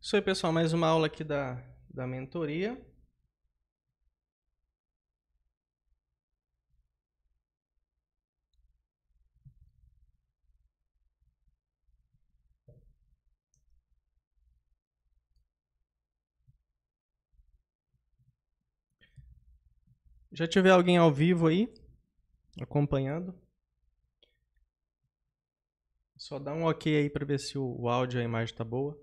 Isso aí, pessoal. Mais uma aula aqui da, da mentoria. Já tiver alguém ao vivo aí acompanhando? Só dá um ok aí para ver se o áudio e a imagem tá boa.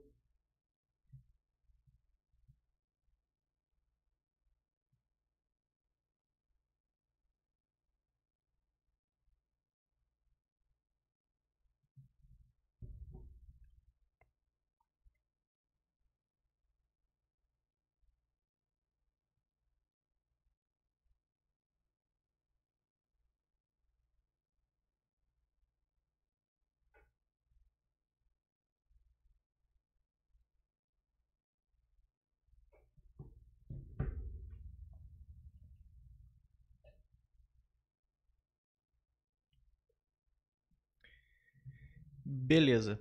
Beleza.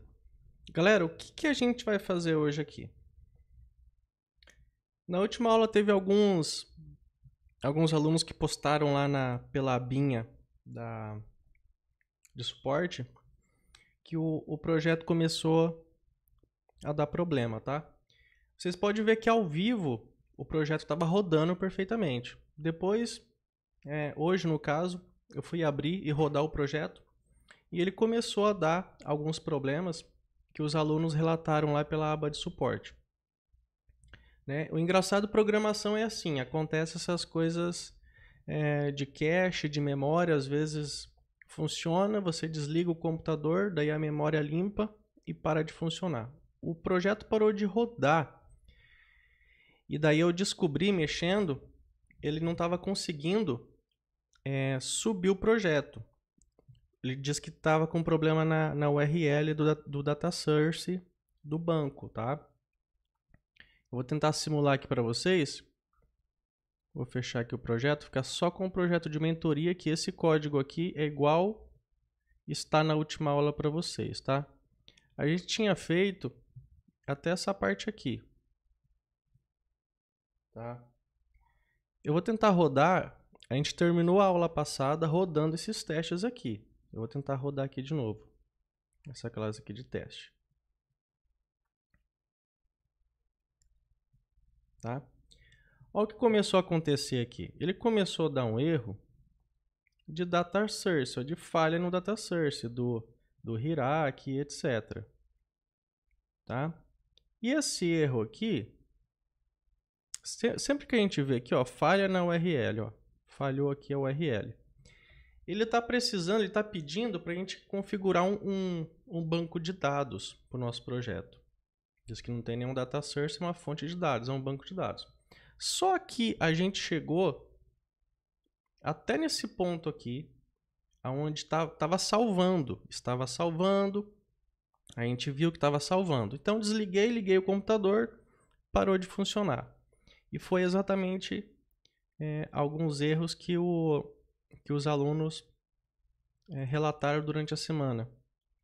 Galera, o que, que a gente vai fazer hoje aqui? Na última aula teve alguns alguns alunos que postaram lá na pela abinha da de suporte que o, o projeto começou a dar problema, tá? Vocês podem ver que ao vivo o projeto estava rodando perfeitamente. Depois, é, hoje no caso, eu fui abrir e rodar o projeto e ele começou a dar alguns problemas que os alunos relataram lá pela aba de suporte. Né? O engraçado programação é assim, acontece essas coisas é, de cache, de memória, às vezes funciona, você desliga o computador, daí a memória limpa e para de funcionar. O projeto parou de rodar. E daí eu descobri, mexendo, ele não estava conseguindo é, subir o projeto. Ele diz que estava com problema na, na URL do, do data source do banco, tá? Eu vou tentar simular aqui para vocês. Vou fechar aqui o projeto, ficar só com o projeto de mentoria, que esse código aqui é igual está na última aula para vocês, tá? A gente tinha feito até essa parte aqui. Tá? Eu vou tentar rodar, a gente terminou a aula passada rodando esses testes aqui. Eu vou tentar rodar aqui de novo, essa classe aqui de teste. Tá? Olha o que começou a acontecer aqui. Ele começou a dar um erro de data source, de falha no data source do, do Hirac, etc. Tá? E esse erro aqui, se, sempre que a gente vê aqui, ó, falha na URL, ó, falhou aqui a URL ele está precisando, ele está pedindo para a gente configurar um, um, um banco de dados para o nosso projeto. Diz que não tem nenhum data source, é uma fonte de dados, é um banco de dados. Só que a gente chegou até nesse ponto aqui, aonde estava tá, salvando, estava salvando, a gente viu que estava salvando. Então desliguei, liguei o computador, parou de funcionar. E foi exatamente é, alguns erros que o, que os alunos é, relataram durante a semana,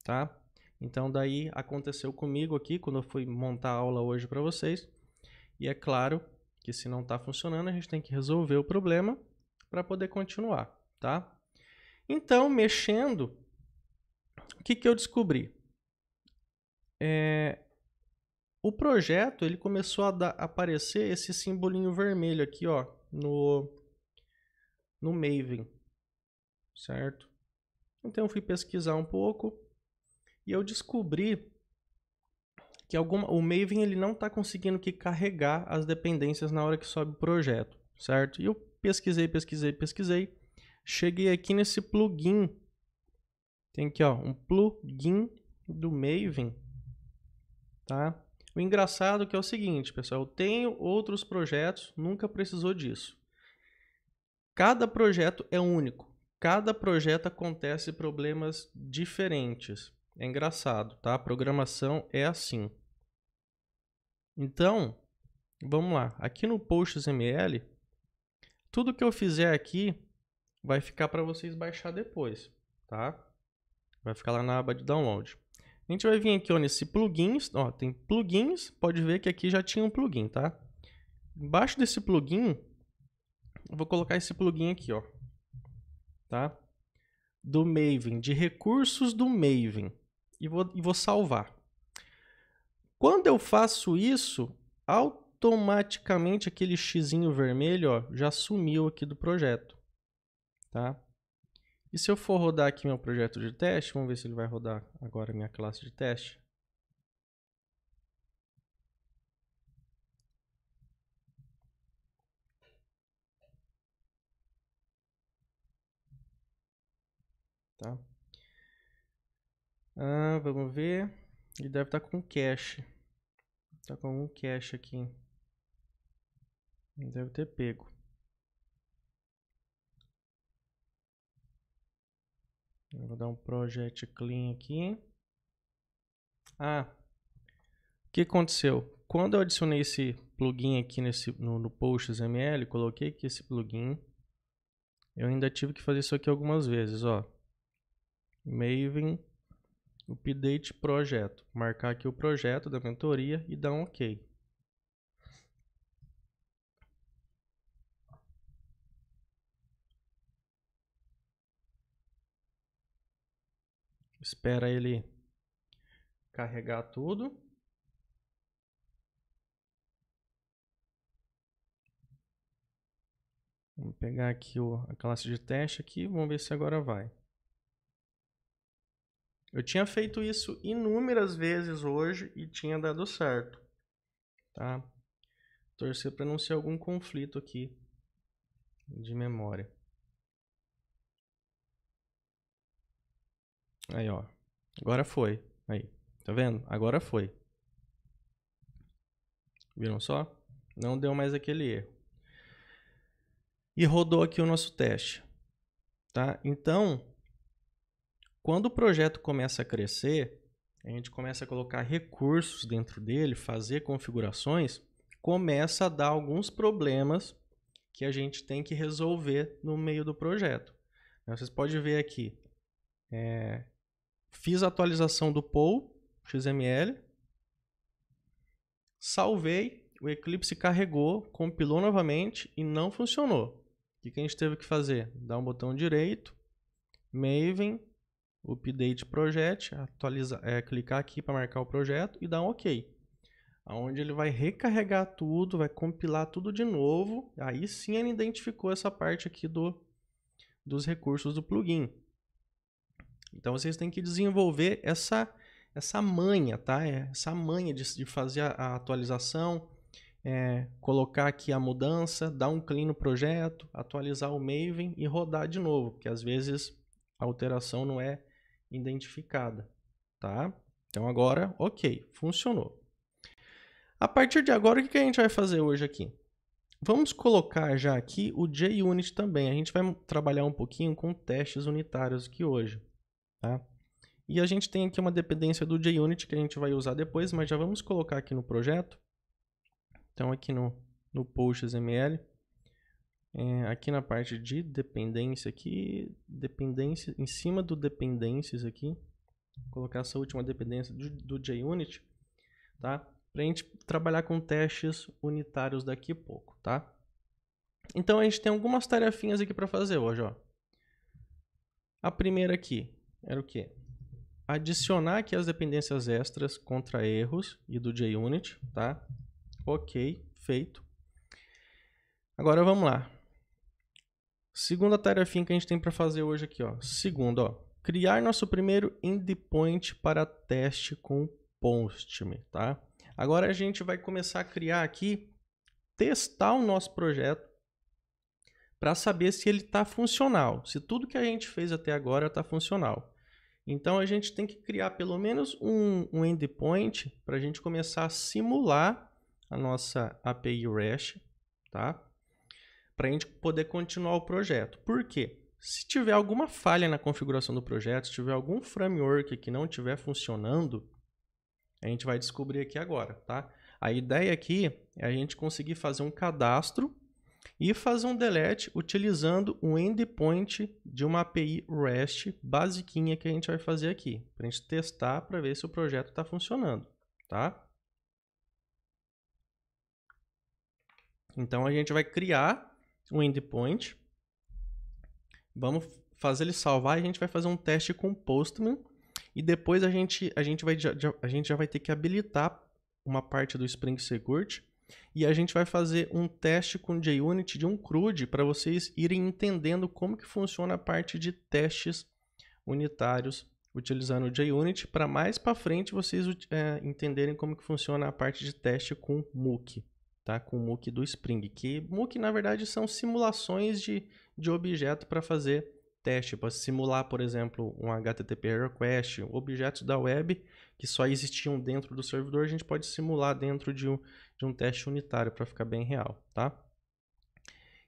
tá? Então daí aconteceu comigo aqui quando eu fui montar a aula hoje para vocês. E é claro que se não está funcionando, a gente tem que resolver o problema para poder continuar, tá? Então, mexendo, o que, que eu descobri? É, o projeto ele começou a, a aparecer esse simbolinho vermelho aqui, ó, no, no Maven, certo? Então eu fui pesquisar um pouco e eu descobri que alguma, o Maven ele não está conseguindo que carregar as dependências na hora que sobe o projeto, certo? E eu pesquisei, pesquisei, pesquisei, cheguei aqui nesse plugin, tem aqui ó, um plugin do Maven, tá? O engraçado é que é o seguinte, pessoal, eu tenho outros projetos, nunca precisou disso. Cada projeto é único. Cada projeto acontece problemas diferentes. É engraçado, tá? A programação é assim. Então, vamos lá. Aqui no PostML, tudo que eu fizer aqui vai ficar para vocês baixar depois, tá? Vai ficar lá na aba de download. A gente vai vir aqui ó, nesse plugins, ó, tem plugins, pode ver que aqui já tinha um plugin, tá? Embaixo desse plugin vou colocar esse plugin aqui, ó. Tá? Do Maven, de recursos do Maven. E vou, e vou salvar. Quando eu faço isso, automaticamente aquele x vermelho ó, já sumiu aqui do projeto. Tá? E se eu for rodar aqui meu projeto de teste, vamos ver se ele vai rodar agora minha classe de teste. Ah, vamos ver. Ele deve estar tá com cache. Tá com um cache aqui. Deve ter pego. Eu vou dar um project clean aqui. Ah, o que aconteceu? Quando eu adicionei esse plugin aqui nesse, no, no coloquei aqui esse plugin. Eu ainda tive que fazer isso aqui algumas vezes, ó. Maven Update projeto. Marcar aqui o projeto da mentoria e dar um OK. Espera ele carregar tudo. Vamos pegar aqui o, a classe de teste aqui, vamos ver se agora vai. Eu tinha feito isso inúmeras vezes hoje e tinha dado certo, tá? Torcer para não ser algum conflito aqui de memória. Aí, ó. Agora foi. Aí. Tá vendo? Agora foi. Viram só? Não deu mais aquele erro. E rodou aqui o nosso teste, tá? Então, quando o projeto começa a crescer, a gente começa a colocar recursos dentro dele, fazer configurações, começa a dar alguns problemas que a gente tem que resolver no meio do projeto. Né, vocês podem ver aqui, é, fiz a atualização do POU XML, salvei, o Eclipse carregou, compilou novamente e não funcionou. O que a gente teve que fazer? Dar um botão direito, Maven, update project, atualizar, é, clicar aqui para marcar o projeto e dar um OK. Onde ele vai recarregar tudo, vai compilar tudo de novo. Aí sim ele identificou essa parte aqui do, dos recursos do plugin. Então vocês têm que desenvolver essa, essa manha, tá? É, essa manha de, de fazer a, a atualização, é, colocar aqui a mudança, dar um clean no projeto, atualizar o Maven e rodar de novo, porque às vezes a alteração não é identificada, tá? Então agora, ok, funcionou. A partir de agora, o que a gente vai fazer hoje aqui? Vamos colocar já aqui o JUnit também. A gente vai trabalhar um pouquinho com testes unitários aqui hoje, tá? E a gente tem aqui uma dependência do JUnit que a gente vai usar depois, mas já vamos colocar aqui no projeto. Então aqui no, no post.xml. É, aqui na parte de dependência aqui, dependência, em cima do dependências aqui, colocar essa última dependência do, do JUnit, tá? Pra gente trabalhar com testes unitários daqui a pouco, tá? Então a gente tem algumas tarefinhas aqui para fazer hoje, ó. A primeira aqui era o quê? Adicionar aqui as dependências extras contra erros e do JUnit, tá? Ok, feito. Agora vamos lá. Segunda tarefinha que a gente tem para fazer hoje aqui, ó. Segundo, ó, criar nosso primeiro endpoint para teste com Postme, tá? Agora a gente vai começar a criar aqui, testar o nosso projeto para saber se ele está funcional, se tudo que a gente fez até agora está funcional. Então a gente tem que criar pelo menos um, um endpoint para a gente começar a simular a nossa API REST, tá? para a gente poder continuar o projeto. Por quê? Se tiver alguma falha na configuração do projeto, se tiver algum framework que não estiver funcionando, a gente vai descobrir aqui agora, tá? A ideia aqui é a gente conseguir fazer um cadastro e fazer um delete utilizando um endpoint de uma API REST basiquinha que a gente vai fazer aqui, para a gente testar para ver se o projeto está funcionando, tá? Então a gente vai criar um endpoint. Vamos fazer ele salvar. A gente vai fazer um teste com Postman. E depois a gente, a gente, vai, já, a gente já vai ter que habilitar uma parte do Spring Security. E a gente vai fazer um teste com JUnit de um CRUD para vocês irem entendendo como que funciona a parte de testes unitários utilizando o JUnit para mais para frente vocês é, entenderem como que funciona a parte de teste com MOOC tá? Com o MOOC do Spring, que MOOC na verdade são simulações de, de objeto para fazer teste, para simular, por exemplo, um HTTP request, objetos da web que só existiam dentro do servidor, a gente pode simular dentro de um, de um teste unitário para ficar bem real, tá?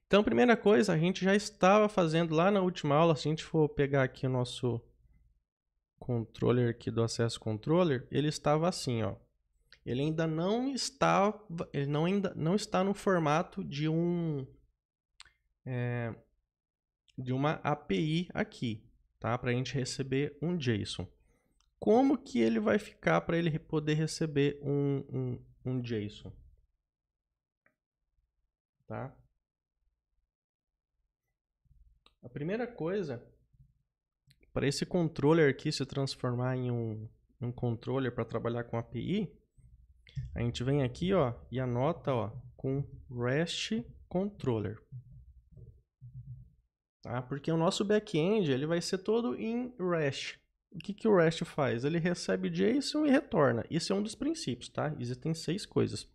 Então, primeira coisa, a gente já estava fazendo lá na última aula, se a gente for pegar aqui o nosso controller aqui do acesso controller, ele estava assim, ó ele ainda não está, ele não, ainda não está no formato de um é, de uma API aqui, tá? Para a gente receber um JSON. Como que ele vai ficar para ele poder receber um, um, um JSON? Tá? A primeira coisa, para esse controller aqui se transformar em um, um controller para trabalhar com API, a gente vem aqui, ó, e anota, ó, com REST controller. Tá? Porque o nosso back-end, ele vai ser todo em REST. O que, que o REST faz? Ele recebe JSON e retorna. Isso é um dos princípios, tá? Existem seis coisas.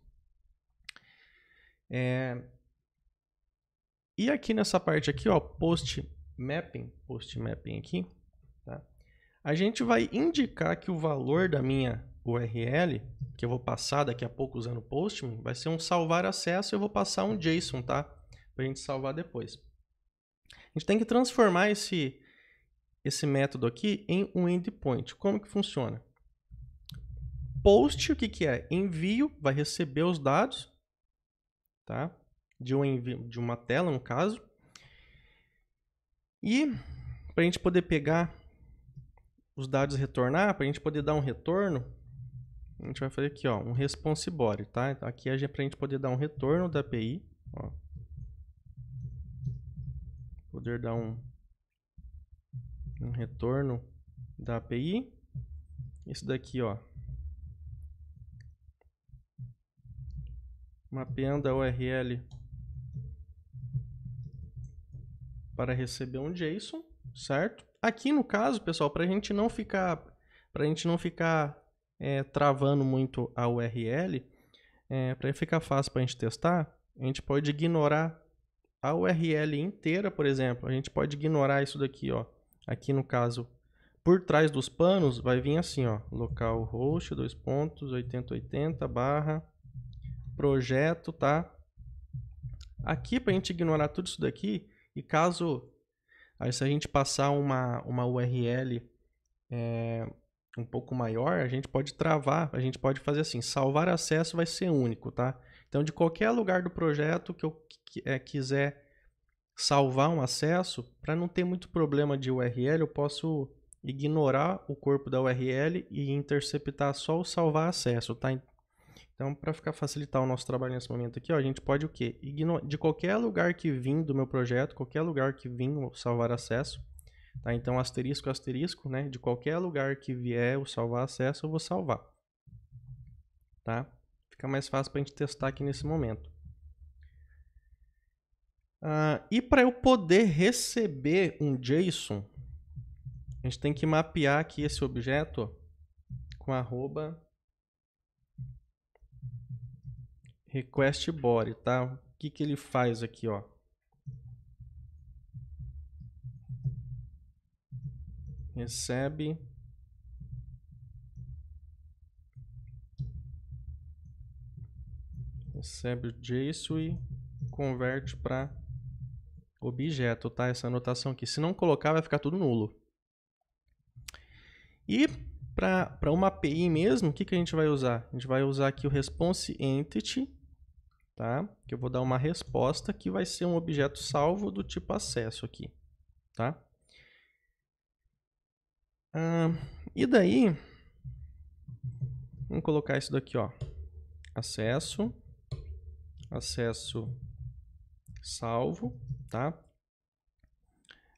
É... E aqui nessa parte aqui, ó, post mapping, post mapping aqui, tá? A gente vai indicar que o valor da minha URL, que eu vou passar daqui a pouco usando o Postman, vai ser um salvar acesso e eu vou passar um JSON, tá? Pra gente salvar depois. A gente tem que transformar esse, esse método aqui em um endpoint. Como que funciona? Post, o que que é? Envio, vai receber os dados, tá? De, um envio, de uma tela, no caso. E para a gente poder pegar os dados e retornar, para a gente poder dar um retorno, a gente vai fazer aqui, ó, um response body, tá? Aqui é para a gente poder dar um retorno da API, ó. Poder dar um, um retorno da API. isso daqui, ó. Mapeando a URL para receber um JSON, certo? Aqui no caso, pessoal, para a gente não ficar, para a gente não ficar é, travando muito a URL, é, para ficar fácil para a gente testar, a gente pode ignorar a URL inteira, por exemplo. A gente pode ignorar isso daqui, ó. Aqui no caso, por trás dos panos, vai vir assim, ó. Localhost, dois pontos, 8080, barra, projeto, tá? Aqui, para a gente ignorar tudo isso daqui, e caso, aí se a gente passar uma, uma URL é, um pouco maior, a gente pode travar, a gente pode fazer assim, salvar acesso vai ser único, tá? Então, de qualquer lugar do projeto que eu é, quiser salvar um acesso, para não ter muito problema de URL, eu posso ignorar o corpo da URL e interceptar só o salvar acesso, tá? Então, para ficar facilitar o nosso trabalho nesse momento aqui, ó, a gente pode o quê? Igno de qualquer lugar que vim do meu projeto, qualquer lugar que vim salvar acesso, Tá? Então, asterisco, asterisco, né? De qualquer lugar que vier o salvar acesso, eu vou salvar. Tá? Fica mais fácil para a gente testar aqui nesse momento. Uh, e para eu poder receber um JSON, a gente tem que mapear aqui esse objeto com arroba request body, tá? O que, que ele faz aqui, ó? recebe recebe o JSON e converte para objeto, tá? Essa anotação aqui. Se não colocar, vai ficar tudo nulo. E para uma API mesmo, o que, que a gente vai usar? A gente vai usar aqui o response entity, tá? Que eu vou dar uma resposta que vai ser um objeto salvo do tipo acesso aqui, tá? Ah, e daí, vamos colocar isso daqui, ó. Acesso, acesso, salvo, tá?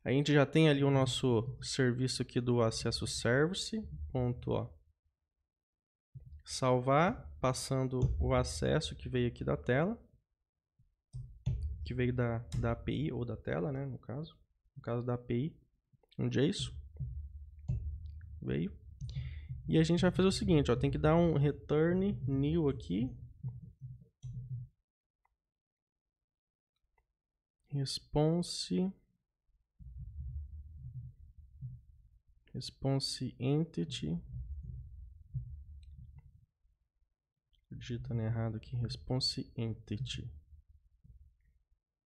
A gente já tem ali o nosso serviço aqui do acesso service, ponto, ó. Salvar, passando o acesso que veio aqui da tela, que veio da, da API ou da tela, né, no caso, no caso da API, um JSON. É Veio. E a gente vai fazer o seguinte, ó, tem que dar um return new aqui. Response response entity digitando errado aqui response entity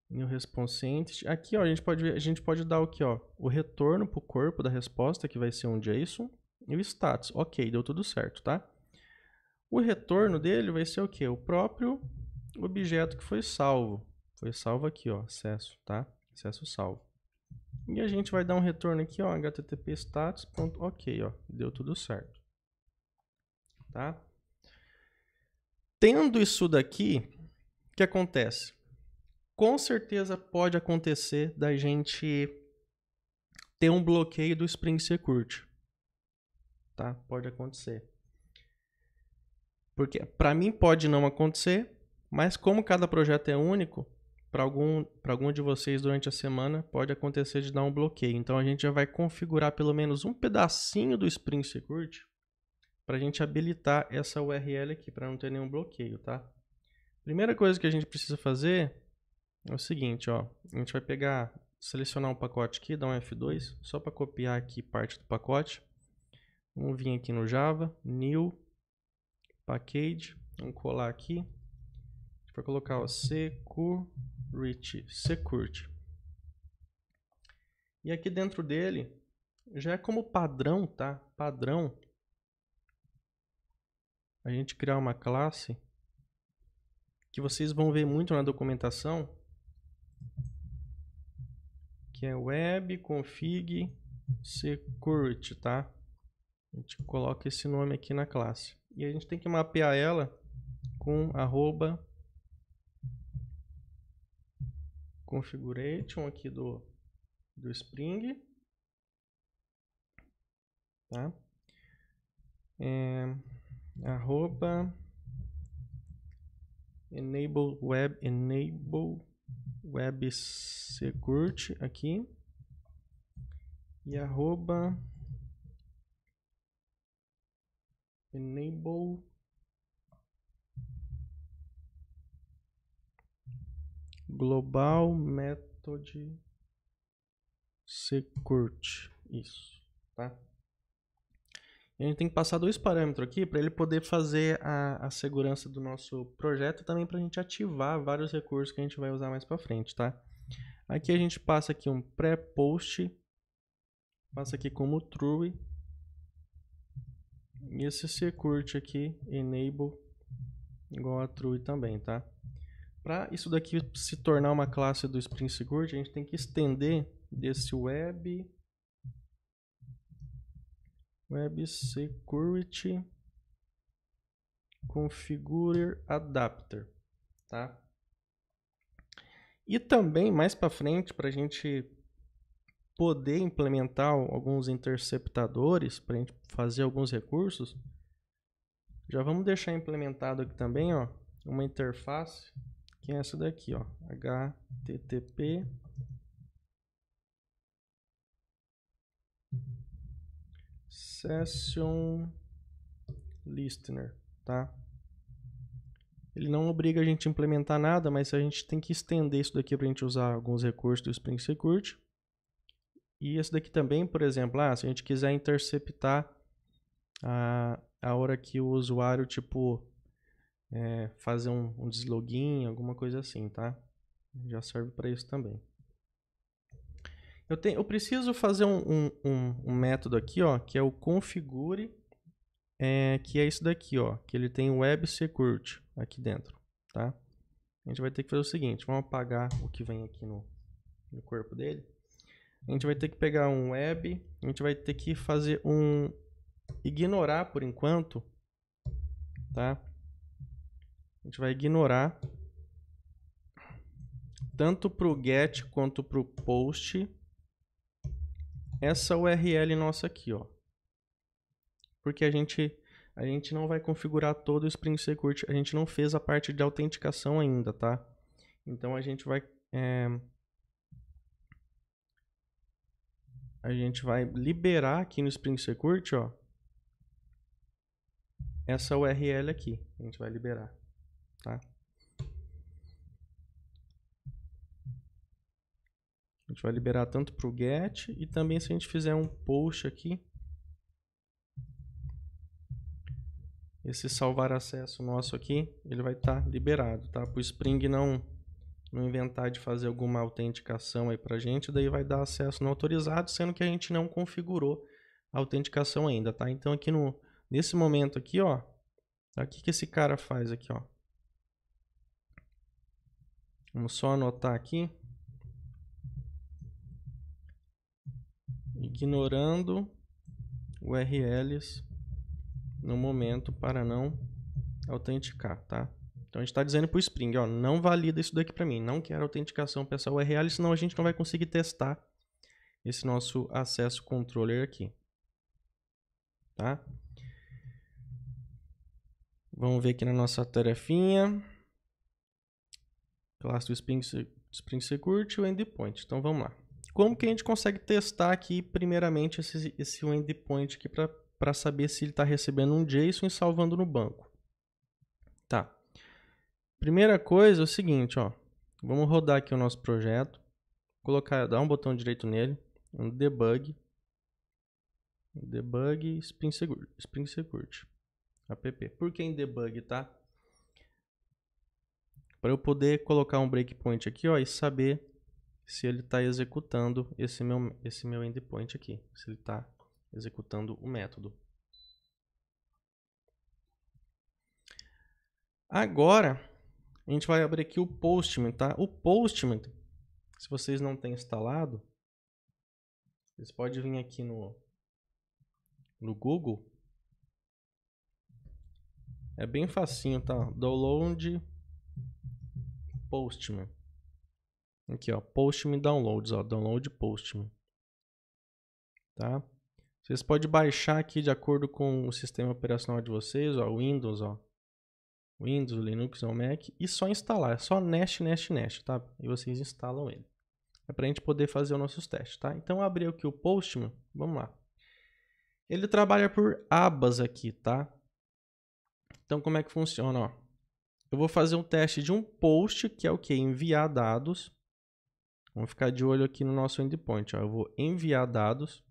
New response entity. Aqui, ó, a gente pode ver, a gente pode dar o ó, o retorno para o corpo da resposta, que vai ser um JSON, e o status. Ok, deu tudo certo, tá? O retorno dele vai ser o que O próprio objeto que foi salvo. Foi salvo aqui, ó, acesso, tá? Acesso salvo. E a gente vai dar um retorno aqui, ó, http status. Ok, ó, deu tudo certo. Tá? Tendo isso daqui, o que acontece? com certeza pode acontecer da gente ter um bloqueio do Spring Security. Tá? Pode acontecer. Porque para mim pode não acontecer, mas como cada projeto é único, para algum, pra algum de vocês durante a semana pode acontecer de dar um bloqueio. Então a gente já vai configurar pelo menos um pedacinho do Spring Security para a gente habilitar essa URL aqui para não ter nenhum bloqueio, tá? Primeira coisa que a gente precisa fazer é o seguinte, ó. A gente vai pegar, selecionar um pacote aqui, dar um F2, só para copiar aqui parte do pacote. Vamos vir aqui no Java, New, Package, vamos colar aqui. A gente vai colocar o Security, Security. E aqui dentro dele, já é como padrão, tá? Padrão, a gente criar uma classe que vocês vão ver muito na documentação, que é web config security, tá? A gente coloca esse nome aqui na classe. E a gente tem que mapear ela com arroba configuration aqui do, do Spring. Tá? É, arroba enable web enable websecurt aqui e arroba enable global method securt isso tá a gente tem que passar dois parâmetros aqui para ele poder fazer a, a segurança do nosso projeto também para a gente ativar vários recursos que a gente vai usar mais para frente, tá? Aqui a gente passa aqui um pré-post, passa aqui como true. E esse security aqui, enable, igual a true também, tá? Para isso daqui se tornar uma classe do Spring Security, a gente tem que estender desse web Web Security Configure Adapter, tá? E também mais para frente para a gente poder implementar alguns interceptadores para a gente fazer alguns recursos, já vamos deixar implementado aqui também, ó, uma interface que é essa daqui, ó, HTTP session listener, tá? Ele não obriga a gente a implementar nada, mas a gente tem que estender isso daqui para a gente usar alguns recursos do Spring Security. E esse daqui também, por exemplo, ah, se a gente quiser interceptar a, a hora que o usuário, tipo, é, fazer um, um deslogin, alguma coisa assim, tá? Já serve para isso também. Eu, tenho, eu preciso fazer um, um, um método aqui, ó, que é o configure, é, que é isso daqui, ó, que ele tem web security aqui dentro, tá? A gente vai ter que fazer o seguinte, vamos apagar o que vem aqui no, no corpo dele. A gente vai ter que pegar um web, a gente vai ter que fazer um ignorar por enquanto, tá? A gente vai ignorar tanto para o get quanto para o post essa URL nossa aqui, ó. Porque a gente a gente não vai configurar todo o Spring Security, a gente não fez a parte de autenticação ainda, tá? Então a gente vai é... a gente vai liberar aqui no Spring Security, ó, essa URL aqui, a gente vai liberar, tá? A gente vai liberar tanto para o get e também se a gente fizer um post aqui. Esse salvar acesso nosso aqui, ele vai estar tá liberado, tá? Para o Spring não, não inventar de fazer alguma autenticação aí para a gente, daí vai dar acesso não autorizado, sendo que a gente não configurou a autenticação ainda, tá? Então aqui no, nesse momento aqui, ó, aqui tá? que esse cara faz aqui, ó. Vamos só anotar aqui. ignorando URLs no momento para não autenticar, tá? Então a gente está dizendo para o Spring, ó, não valida isso daqui para mim, não quero autenticação para essa URL, senão a gente não vai conseguir testar esse nosso acesso controller aqui, tá? Vamos ver aqui na nossa tarefinha, classe do Spring, Spring Security, o endpoint, então vamos lá. Como que a gente consegue testar aqui, primeiramente, esse, esse endpoint aqui para saber se ele está recebendo um JSON e salvando no banco? Tá. Primeira coisa é o seguinte, ó. Vamos rodar aqui o nosso projeto. Colocar, dar um botão direito nele, um debug. Debug Spring Security, Spring Security app. Por que em debug, tá? Para eu poder colocar um breakpoint aqui, ó, e saber se ele está executando esse meu, esse meu endpoint aqui, se ele está executando o método. Agora, a gente vai abrir aqui o Postman, tá? O Postman, se vocês não têm instalado, vocês podem vir aqui no, no Google. É bem facinho, tá? Download Postman. Aqui, ó, Postman Downloads, ó, Download Postman. Tá? Vocês podem baixar aqui de acordo com o sistema operacional de vocês, ó, Windows, ó. Windows, Linux ou Mac e só instalar, é só nest, nest, nest, tá? E vocês instalam ele. É para a gente poder fazer os nossos testes, tá? Então abrir aqui o Postman, vamos lá. Ele trabalha por abas aqui, tá? Então como é que funciona, ó? Eu vou fazer um teste de um post, que é o que? Enviar dados. Vamos ficar de olho aqui no nosso endpoint. Ó. Eu vou enviar dados.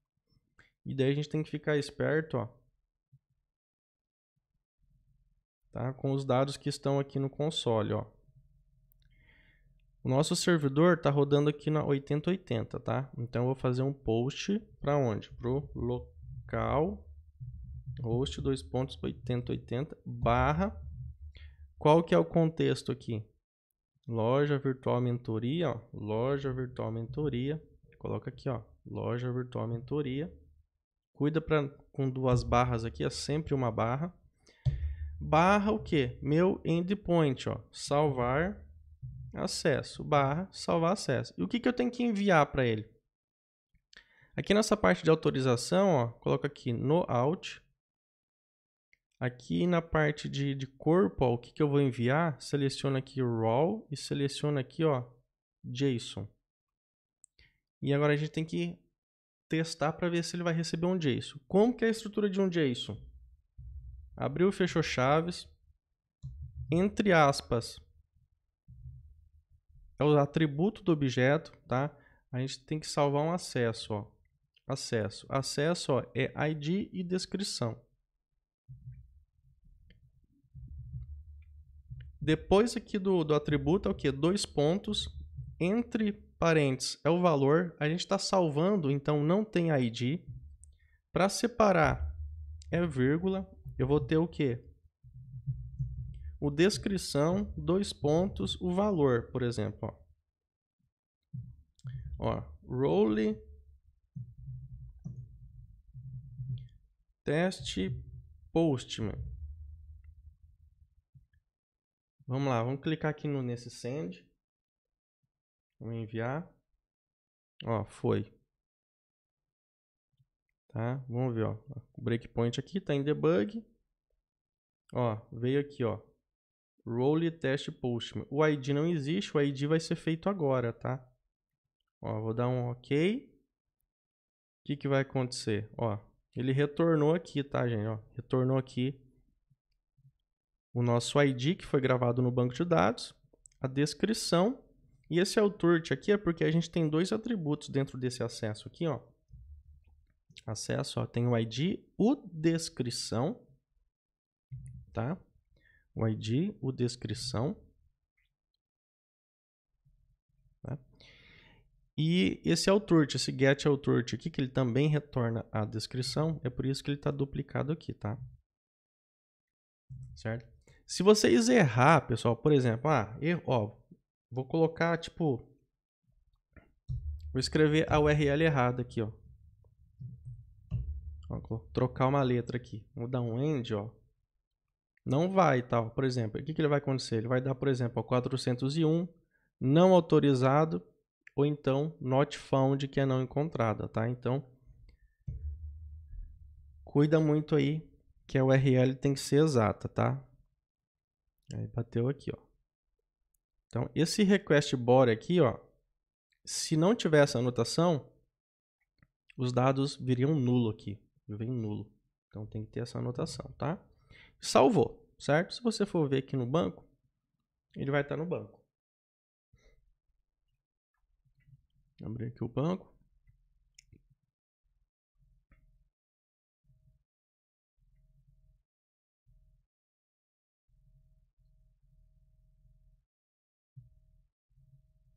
E daí a gente tem que ficar esperto ó, tá? com os dados que estão aqui no console. Ó. O nosso servidor está rodando aqui na 8080, tá? Então eu vou fazer um post para onde? Para o local host 2.8080 barra. Qual que é o contexto aqui? Loja Virtual Mentoria, ó. Loja Virtual Mentoria. Coloca aqui, ó. Loja Virtual Mentoria. Cuida para com duas barras aqui, é sempre uma barra. Barra o que? Meu endpoint, ó. Salvar acesso. Barra salvar acesso. E o que, que eu tenho que enviar para ele? Aqui nessa parte de autorização, ó, coloca aqui no out Aqui na parte de, de corpo, ó, o que, que eu vou enviar? Seleciona aqui RAW e seleciona aqui ó, JSON. E agora a gente tem que testar para ver se ele vai receber um JSON. Como que é a estrutura de um JSON? Abriu, fechou chaves. Entre aspas, é o atributo do objeto, tá? A gente tem que salvar um acesso, ó. Acesso. Acesso ó, é ID e descrição. Depois aqui do, do atributo é o quê? Dois pontos entre parênteses é o valor. A gente está salvando, então não tem ID. Para separar é vírgula. Eu vou ter o quê? O descrição, dois pontos, o valor, por exemplo. Ó, ó role teste postman. Vamos lá, vamos clicar aqui no, nesse send. Vamos enviar. Ó, foi. Tá? Vamos ver, ó. O breakpoint aqui tá em debug. Ó, veio aqui, ó. Role test postman. O ID não existe, o ID vai ser feito agora, tá? Ó, vou dar um OK. O que, que vai acontecer? Ó, ele retornou aqui, tá, gente? Ó, retornou aqui o nosso ID, que foi gravado no banco de dados, a descrição, e esse authority aqui é porque a gente tem dois atributos dentro desse acesso aqui, ó. Acesso, ó, tem o ID, o descrição, tá? O ID, o descrição. Né? E esse authority, esse get authority aqui, que ele também retorna a descrição, é por isso que ele está duplicado aqui, tá? Certo? Se vocês errar, pessoal, por exemplo, ah, eu, ó, vou colocar tipo vou escrever a URL errada aqui, ó. ó. Vou trocar uma letra aqui. Vou dar um end, ó. Não vai, tal, tá, por exemplo. O que que ele vai acontecer? Ele vai dar, por exemplo, ó, 401 não autorizado ou então not found, que é não encontrada, tá? Então, cuida muito aí que a URL tem que ser exata, tá? Aí bateu aqui, ó. Então, esse request body aqui, ó, se não tivesse anotação, os dados viriam nulo aqui. Vem nulo. Então tem que ter essa anotação, tá? Salvou, certo? Se você for ver aqui no banco, ele vai estar no banco. Abrir aqui o banco.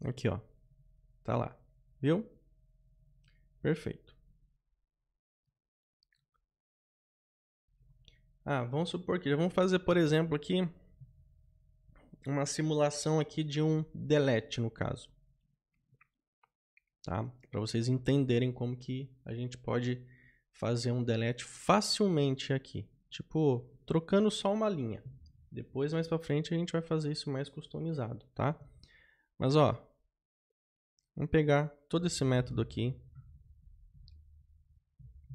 Aqui, ó. Tá lá. Viu? Perfeito. Ah, vamos supor que já vamos fazer, por exemplo, aqui uma simulação aqui de um delete no caso. Tá? Para vocês entenderem como que a gente pode fazer um delete facilmente aqui, tipo, trocando só uma linha. Depois mais para frente a gente vai fazer isso mais customizado, tá? Mas ó, Vamos pegar todo esse método aqui,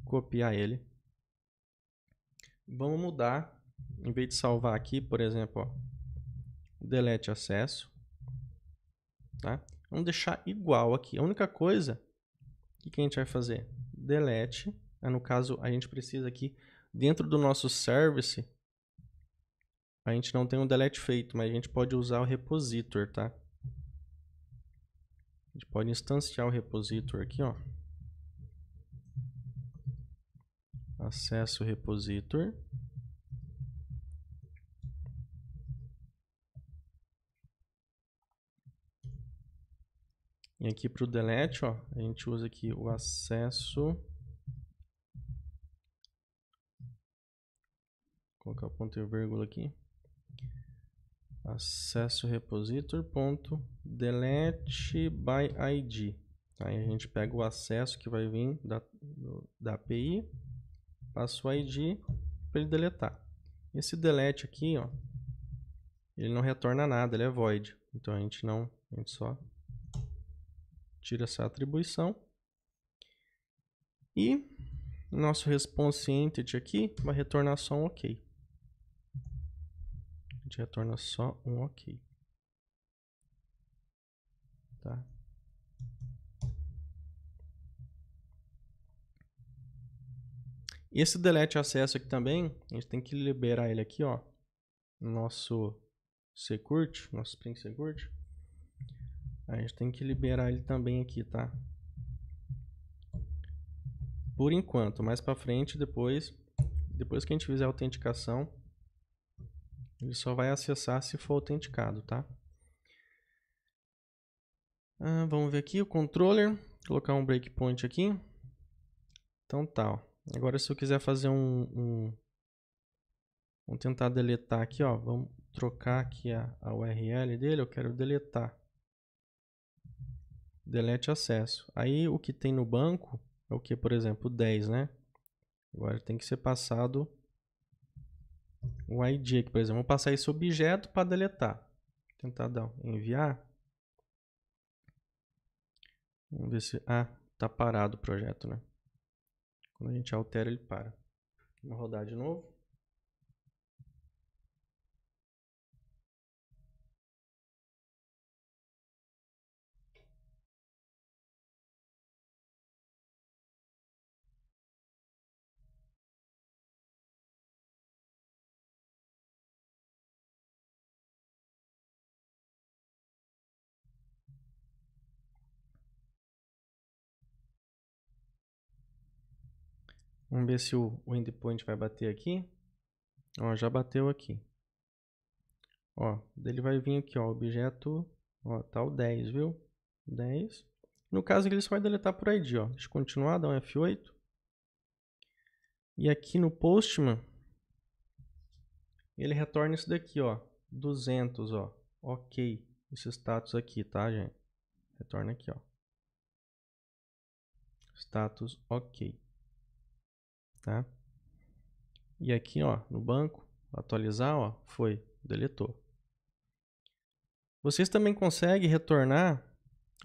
copiar ele. Vamos mudar, em vez de salvar aqui, por exemplo, ó, delete acesso, tá? Vamos deixar igual aqui. A única coisa que, que a gente vai fazer, delete, né? no caso a gente precisa aqui, dentro do nosso service, a gente não tem um delete feito, mas a gente pode usar o repositor, tá? A gente pode instanciar o repository aqui, ó. Acesso repositor repository. E aqui para o delete, ó, a gente usa aqui o acesso. Vou colocar o ponto e vírgula aqui acesso repositor ponto delete by id aí a gente pega o acesso que vai vir da, da API passa o id para ele deletar esse delete aqui ó ele não retorna nada ele é void então a gente não a gente só tira essa atribuição e nosso response entity aqui vai retornar só um ok gente retorna só um OK. Tá? Esse delete acesso aqui também, a gente tem que liberar ele aqui, ó, nosso securt, nosso Spring securt. A gente tem que liberar ele também aqui, tá? Por enquanto, mais para frente, depois, depois que a gente fizer a autenticação, ele só vai acessar se for autenticado, tá? Ah, vamos ver aqui o controller. Colocar um breakpoint aqui. Então tá, ó. Agora se eu quiser fazer um... um vamos tentar deletar aqui, ó. Vamos trocar aqui a, a URL dele. Eu quero deletar. Delete acesso. Aí o que tem no banco é o que, por exemplo, 10, né? Agora tem que ser passado o ID aqui, por exemplo. Vou passar esse objeto para deletar. Tentar dar enviar. Vamos ver se... Ah, tá parado o projeto, né? Quando a gente altera, ele para. Vamos rodar de novo. Vamos ver se o, endpoint vai bater aqui. Ó, já bateu aqui. Ó, ele vai vir aqui, ó, objeto, ó, tá o 10, viu? 10. No caso ele só vai deletar por ID, ó. Deixa eu continuar, dá um F8. E aqui no Postman, ele retorna isso daqui, ó, 200, ó. OK. Esse status aqui, tá, gente? Retorna aqui, ó. Status OK tá? E aqui, ó, no banco, atualizar, ó, foi, deletou. Vocês também conseguem retornar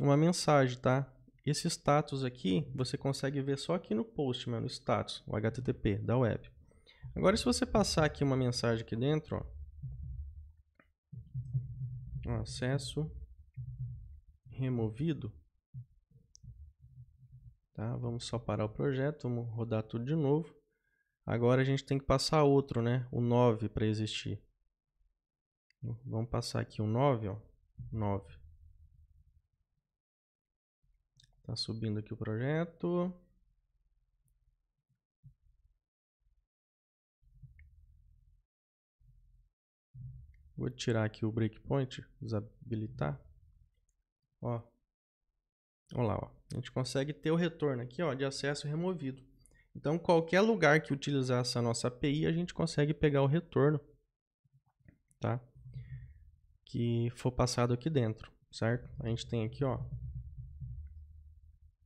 uma mensagem, tá? Esse status aqui, você consegue ver só aqui no post, meu, no status, o HTTP da web. Agora, se você passar aqui uma mensagem aqui dentro, ó, acesso removido, Tá? Vamos só parar o projeto, vamos rodar tudo de novo. Agora a gente tem que passar outro, né? O 9 para existir. Vamos passar aqui o 9, ó. 9. Tá subindo aqui o projeto. Vou tirar aqui o breakpoint, desabilitar. Ó, Olha lá, ó. a gente consegue ter o retorno aqui ó, de acesso removido. Então, qualquer lugar que utilizar essa nossa API, a gente consegue pegar o retorno tá? que for passado aqui dentro, certo? A gente tem aqui, ó,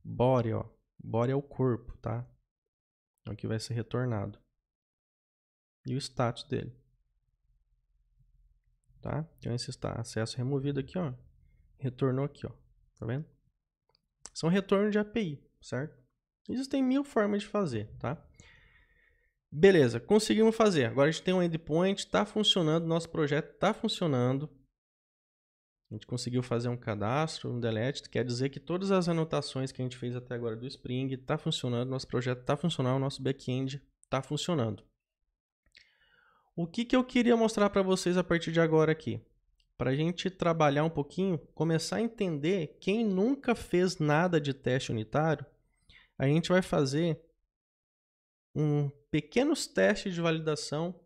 body, ó. body é o corpo, tá? É o que vai ser retornado. E o status dele. Tá? Então, esse está acesso removido aqui, ó. Retornou aqui, ó. Tá vendo? são retorno de API, certo? Isso tem mil formas de fazer, tá? Beleza, conseguimos fazer. Agora a gente tem um endpoint, está funcionando, nosso projeto está funcionando. A gente conseguiu fazer um cadastro, um delete, quer dizer que todas as anotações que a gente fez até agora do Spring está funcionando, nosso projeto está funcionando, nosso back-end está funcionando. O que, que eu queria mostrar para vocês a partir de agora aqui? para a gente trabalhar um pouquinho, começar a entender quem nunca fez nada de teste unitário, a gente vai fazer um pequenos testes de validação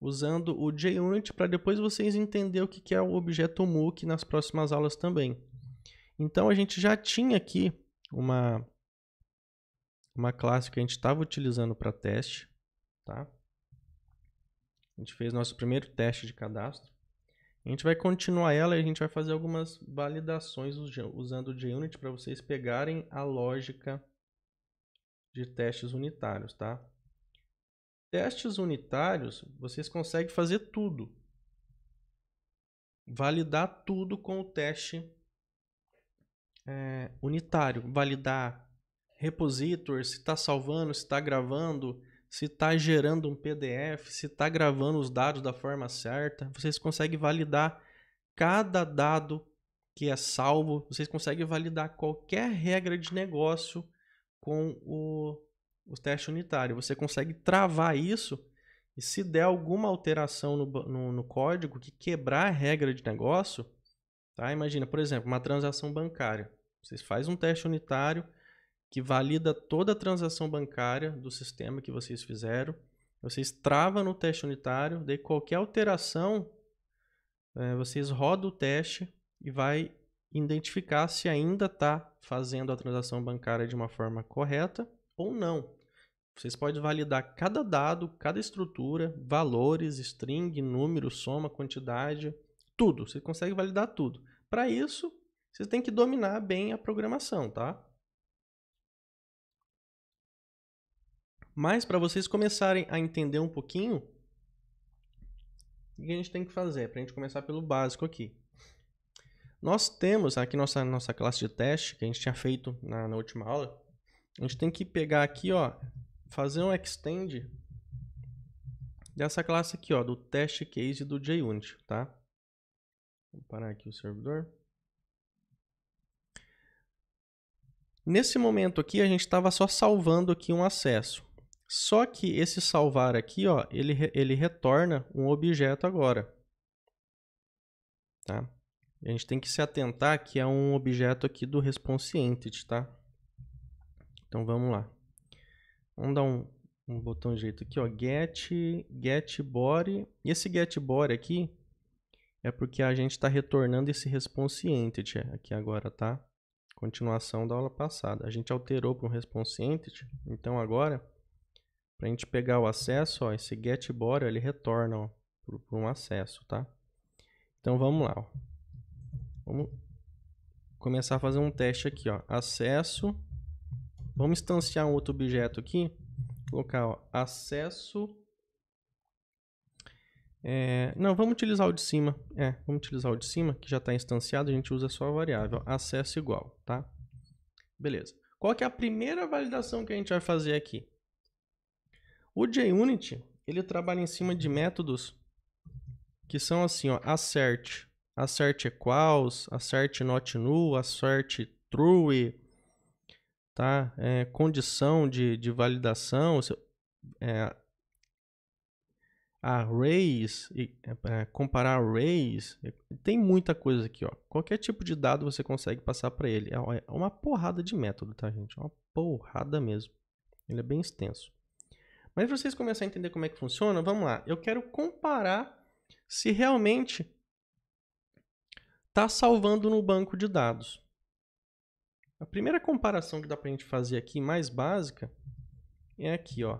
usando o JUnit para depois vocês entenderem o que é o objeto MOOC nas próximas aulas também. Então a gente já tinha aqui uma, uma classe que a gente estava utilizando para teste. Tá? A gente fez nosso primeiro teste de cadastro. A gente vai continuar ela e a gente vai fazer algumas validações usando o JUnit para vocês pegarem a lógica de testes unitários, tá? Testes unitários, vocês conseguem fazer tudo. Validar tudo com o teste é, unitário. Validar repositors, se está salvando, se está gravando, se está gerando um PDF, se está gravando os dados da forma certa. Vocês conseguem validar cada dado que é salvo, vocês conseguem validar qualquer regra de negócio com o, o teste unitário. Você consegue travar isso e se der alguma alteração no, no, no código que quebrar a regra de negócio, tá? imagina, por exemplo, uma transação bancária. Vocês fazem um teste unitário, que valida toda a transação bancária do sistema que vocês fizeram. Vocês travam no teste unitário, daí qualquer alteração, é, vocês rodam o teste e vai identificar se ainda está fazendo a transação bancária de uma forma correta ou não. Vocês podem validar cada dado, cada estrutura, valores, string, número, soma, quantidade, tudo. Você consegue validar tudo. Para isso, vocês têm que dominar bem a programação, tá? Mas para vocês começarem a entender um pouquinho, o que a gente tem que fazer? Para a gente começar pelo básico aqui. Nós temos aqui nossa, nossa classe de teste que a gente tinha feito na, na última aula. A gente tem que pegar aqui, ó, fazer um extend dessa classe aqui, ó, do test case do JUnit, tá? Vou parar aqui o servidor. Nesse momento aqui, a gente estava só salvando aqui um acesso. Só que esse salvar aqui, ó, ele, ele retorna um objeto agora. Tá? A gente tem que se atentar que é um objeto aqui do response entity, tá? Então vamos lá. Vamos dar um, um botão de jeito aqui, ó, get, get body. Esse get body aqui é porque a gente está retornando esse response entity aqui agora, tá? Continuação da aula passada. A gente alterou para um response entity, então agora para a gente pegar o acesso, ó, esse get body ele retorna para um acesso, tá? Então vamos lá. Ó. Vamos começar a fazer um teste aqui, ó. Acesso. Vamos instanciar um outro objeto aqui. Colocar ó, acesso. É... não, vamos utilizar o de cima. É, vamos utilizar o de cima, que já está instanciado, a gente usa só a variável acesso igual, tá? Beleza. Qual que é a primeira validação que a gente vai fazer aqui? O JUnit ele trabalha em cima de métodos que são assim, ó, assert, assert equals, assert not null, assert true, tá? É, condição de, de validação, é, arrays, é, é, comparar arrays, tem muita coisa aqui, ó. Qualquer tipo de dado você consegue passar para ele. É, é uma porrada de método, tá, gente? É uma porrada mesmo. Ele é bem extenso. Mas para vocês começarem a entender como é que funciona, vamos lá. Eu quero comparar se realmente está salvando no banco de dados. A primeira comparação que dá para a gente fazer aqui, mais básica, é aqui, ó.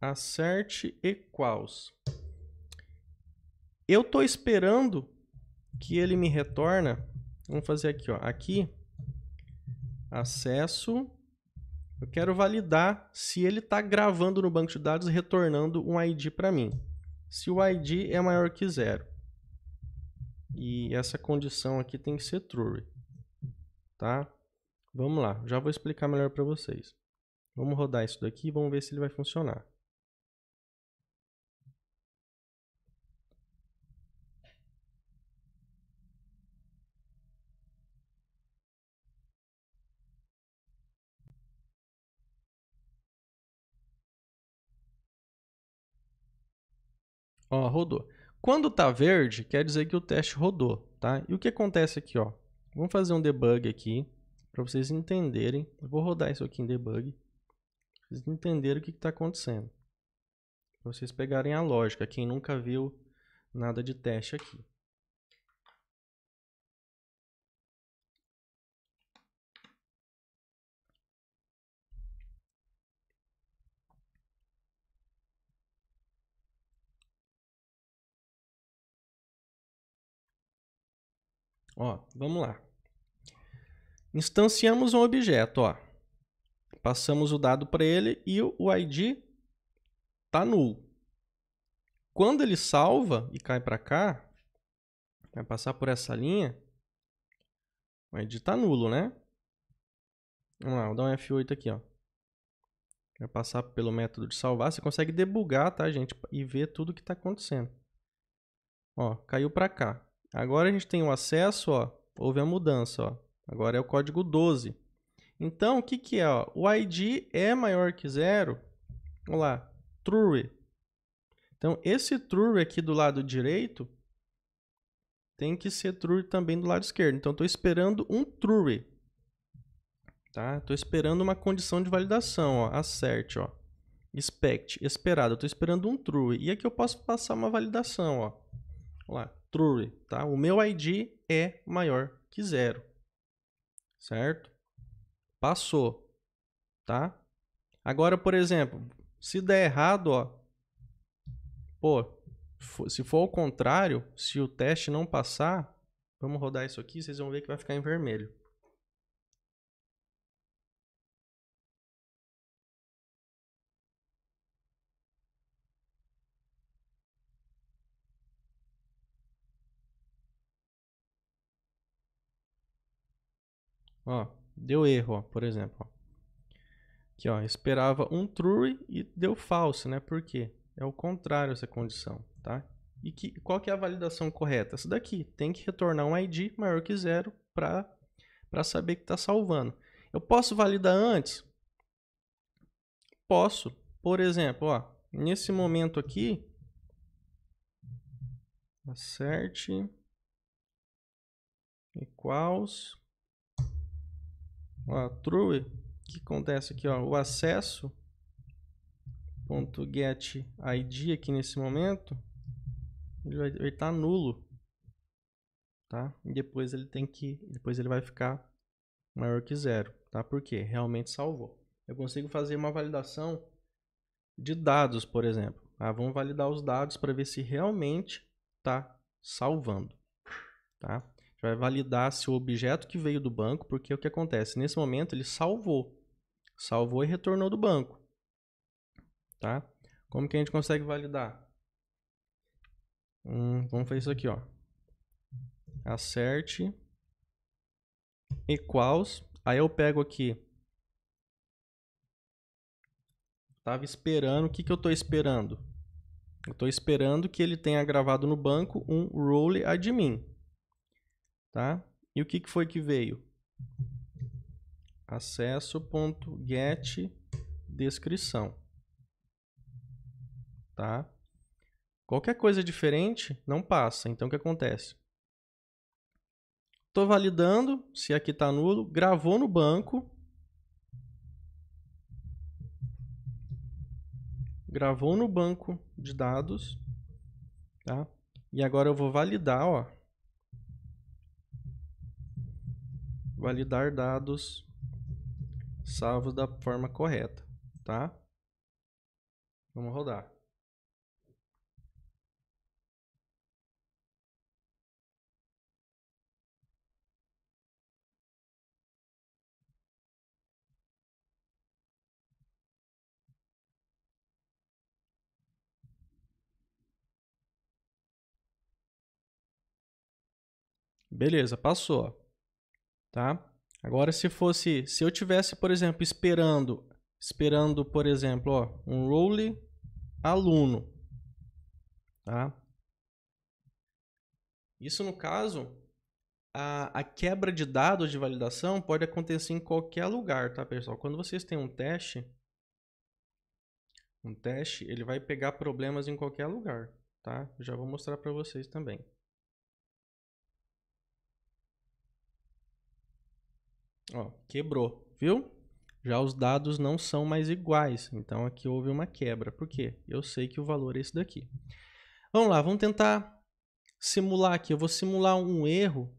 Assert equals. Eu estou esperando que ele me retorna. Vamos fazer aqui, ó. Aqui acesso. Eu quero validar se ele está gravando no banco de dados e retornando um ID para mim. Se o ID é maior que zero. E essa condição aqui tem que ser true. Tá? Vamos lá, já vou explicar melhor para vocês. Vamos rodar isso daqui e vamos ver se ele vai funcionar. Ó, rodou. Quando tá verde, quer dizer que o teste rodou, tá? E o que acontece aqui, ó? Vamos fazer um debug aqui para vocês entenderem. Eu vou rodar isso aqui em debug. para vocês entenderem o que está acontecendo. Pra vocês pegarem a lógica. Quem nunca viu nada de teste aqui. Ó, vamos lá. Instanciamos um objeto, ó. Passamos o dado para ele e o ID tá nulo. Quando ele salva e cai para cá, vai passar por essa linha, o ID tá nulo, né? Vamos lá, vou dar um F8 aqui, ó. Vai passar pelo método de salvar. Você consegue debugar, tá, gente? E ver tudo que está acontecendo. Ó, caiu para cá. Agora a gente tem o acesso, ó, houve a mudança, ó. Agora é o código 12. Então, o que que é? Ó? O id é maior que zero. Vamos lá, true. Então, esse true aqui do lado direito tem que ser true também do lado esquerdo. Então, estou esperando um true. Tá? Estou esperando uma condição de validação, ó, acerte, ó. Expect, esperado. Estou esperando um true. E aqui eu posso passar uma validação, ó. Vamos lá true, tá? O meu ID é maior que zero, certo? Passou, tá? Agora, por exemplo, se der errado, ó, pô, se for o contrário, se o teste não passar, vamos rodar isso aqui, vocês vão ver que vai ficar em vermelho. Ó, deu erro, ó, por exemplo. Ó. Aqui, ó, esperava um true e deu falso, né? Por quê? É o contrário essa condição, tá? E que, qual que é a validação correta? Essa daqui, tem que retornar um ID maior que zero para saber que está salvando. Eu posso validar antes? Posso. Por exemplo, ó, nesse momento aqui, acerte equals ó, true, o que acontece aqui, ó, o acesso ponto get id aqui nesse momento, ele vai estar tá nulo, tá? E depois ele tem que, depois ele vai ficar maior que zero, tá? Porque realmente salvou. Eu consigo fazer uma validação de dados, por exemplo. Ah, vamos validar os dados para ver se realmente está salvando, tá? vai validar se o objeto que veio do banco, porque o que acontece? Nesse momento ele salvou. Salvou e retornou do banco. Tá? Como que a gente consegue validar? Hum, vamos fazer isso aqui, ó. Acerte equals. Aí eu pego aqui. Tava esperando. O que, que eu estou esperando? Eu estou esperando que ele tenha gravado no banco um role admin. Tá? E o que, que foi que veio? Acesso.get descrição. Tá? Qualquer coisa diferente não passa. Então o que acontece? Estou validando se aqui está nulo. Gravou no banco. Gravou no banco de dados. Tá? E agora eu vou validar. Ó. validar dados salvos da forma correta, tá? Vamos rodar. Beleza, passou tá? Agora se fosse, se eu tivesse, por exemplo, esperando, esperando, por exemplo, ó, um role aluno, tá? Isso no caso, a, a quebra de dados de validação pode acontecer em qualquer lugar, tá, pessoal? Quando vocês têm um teste, um teste, ele vai pegar problemas em qualquer lugar, tá? Já vou mostrar para vocês também. Ó, quebrou, viu? Já os dados não são mais iguais, então aqui houve uma quebra. Por quê? Eu sei que o valor é esse daqui. Vamos lá, vamos tentar simular aqui. Eu vou simular um erro.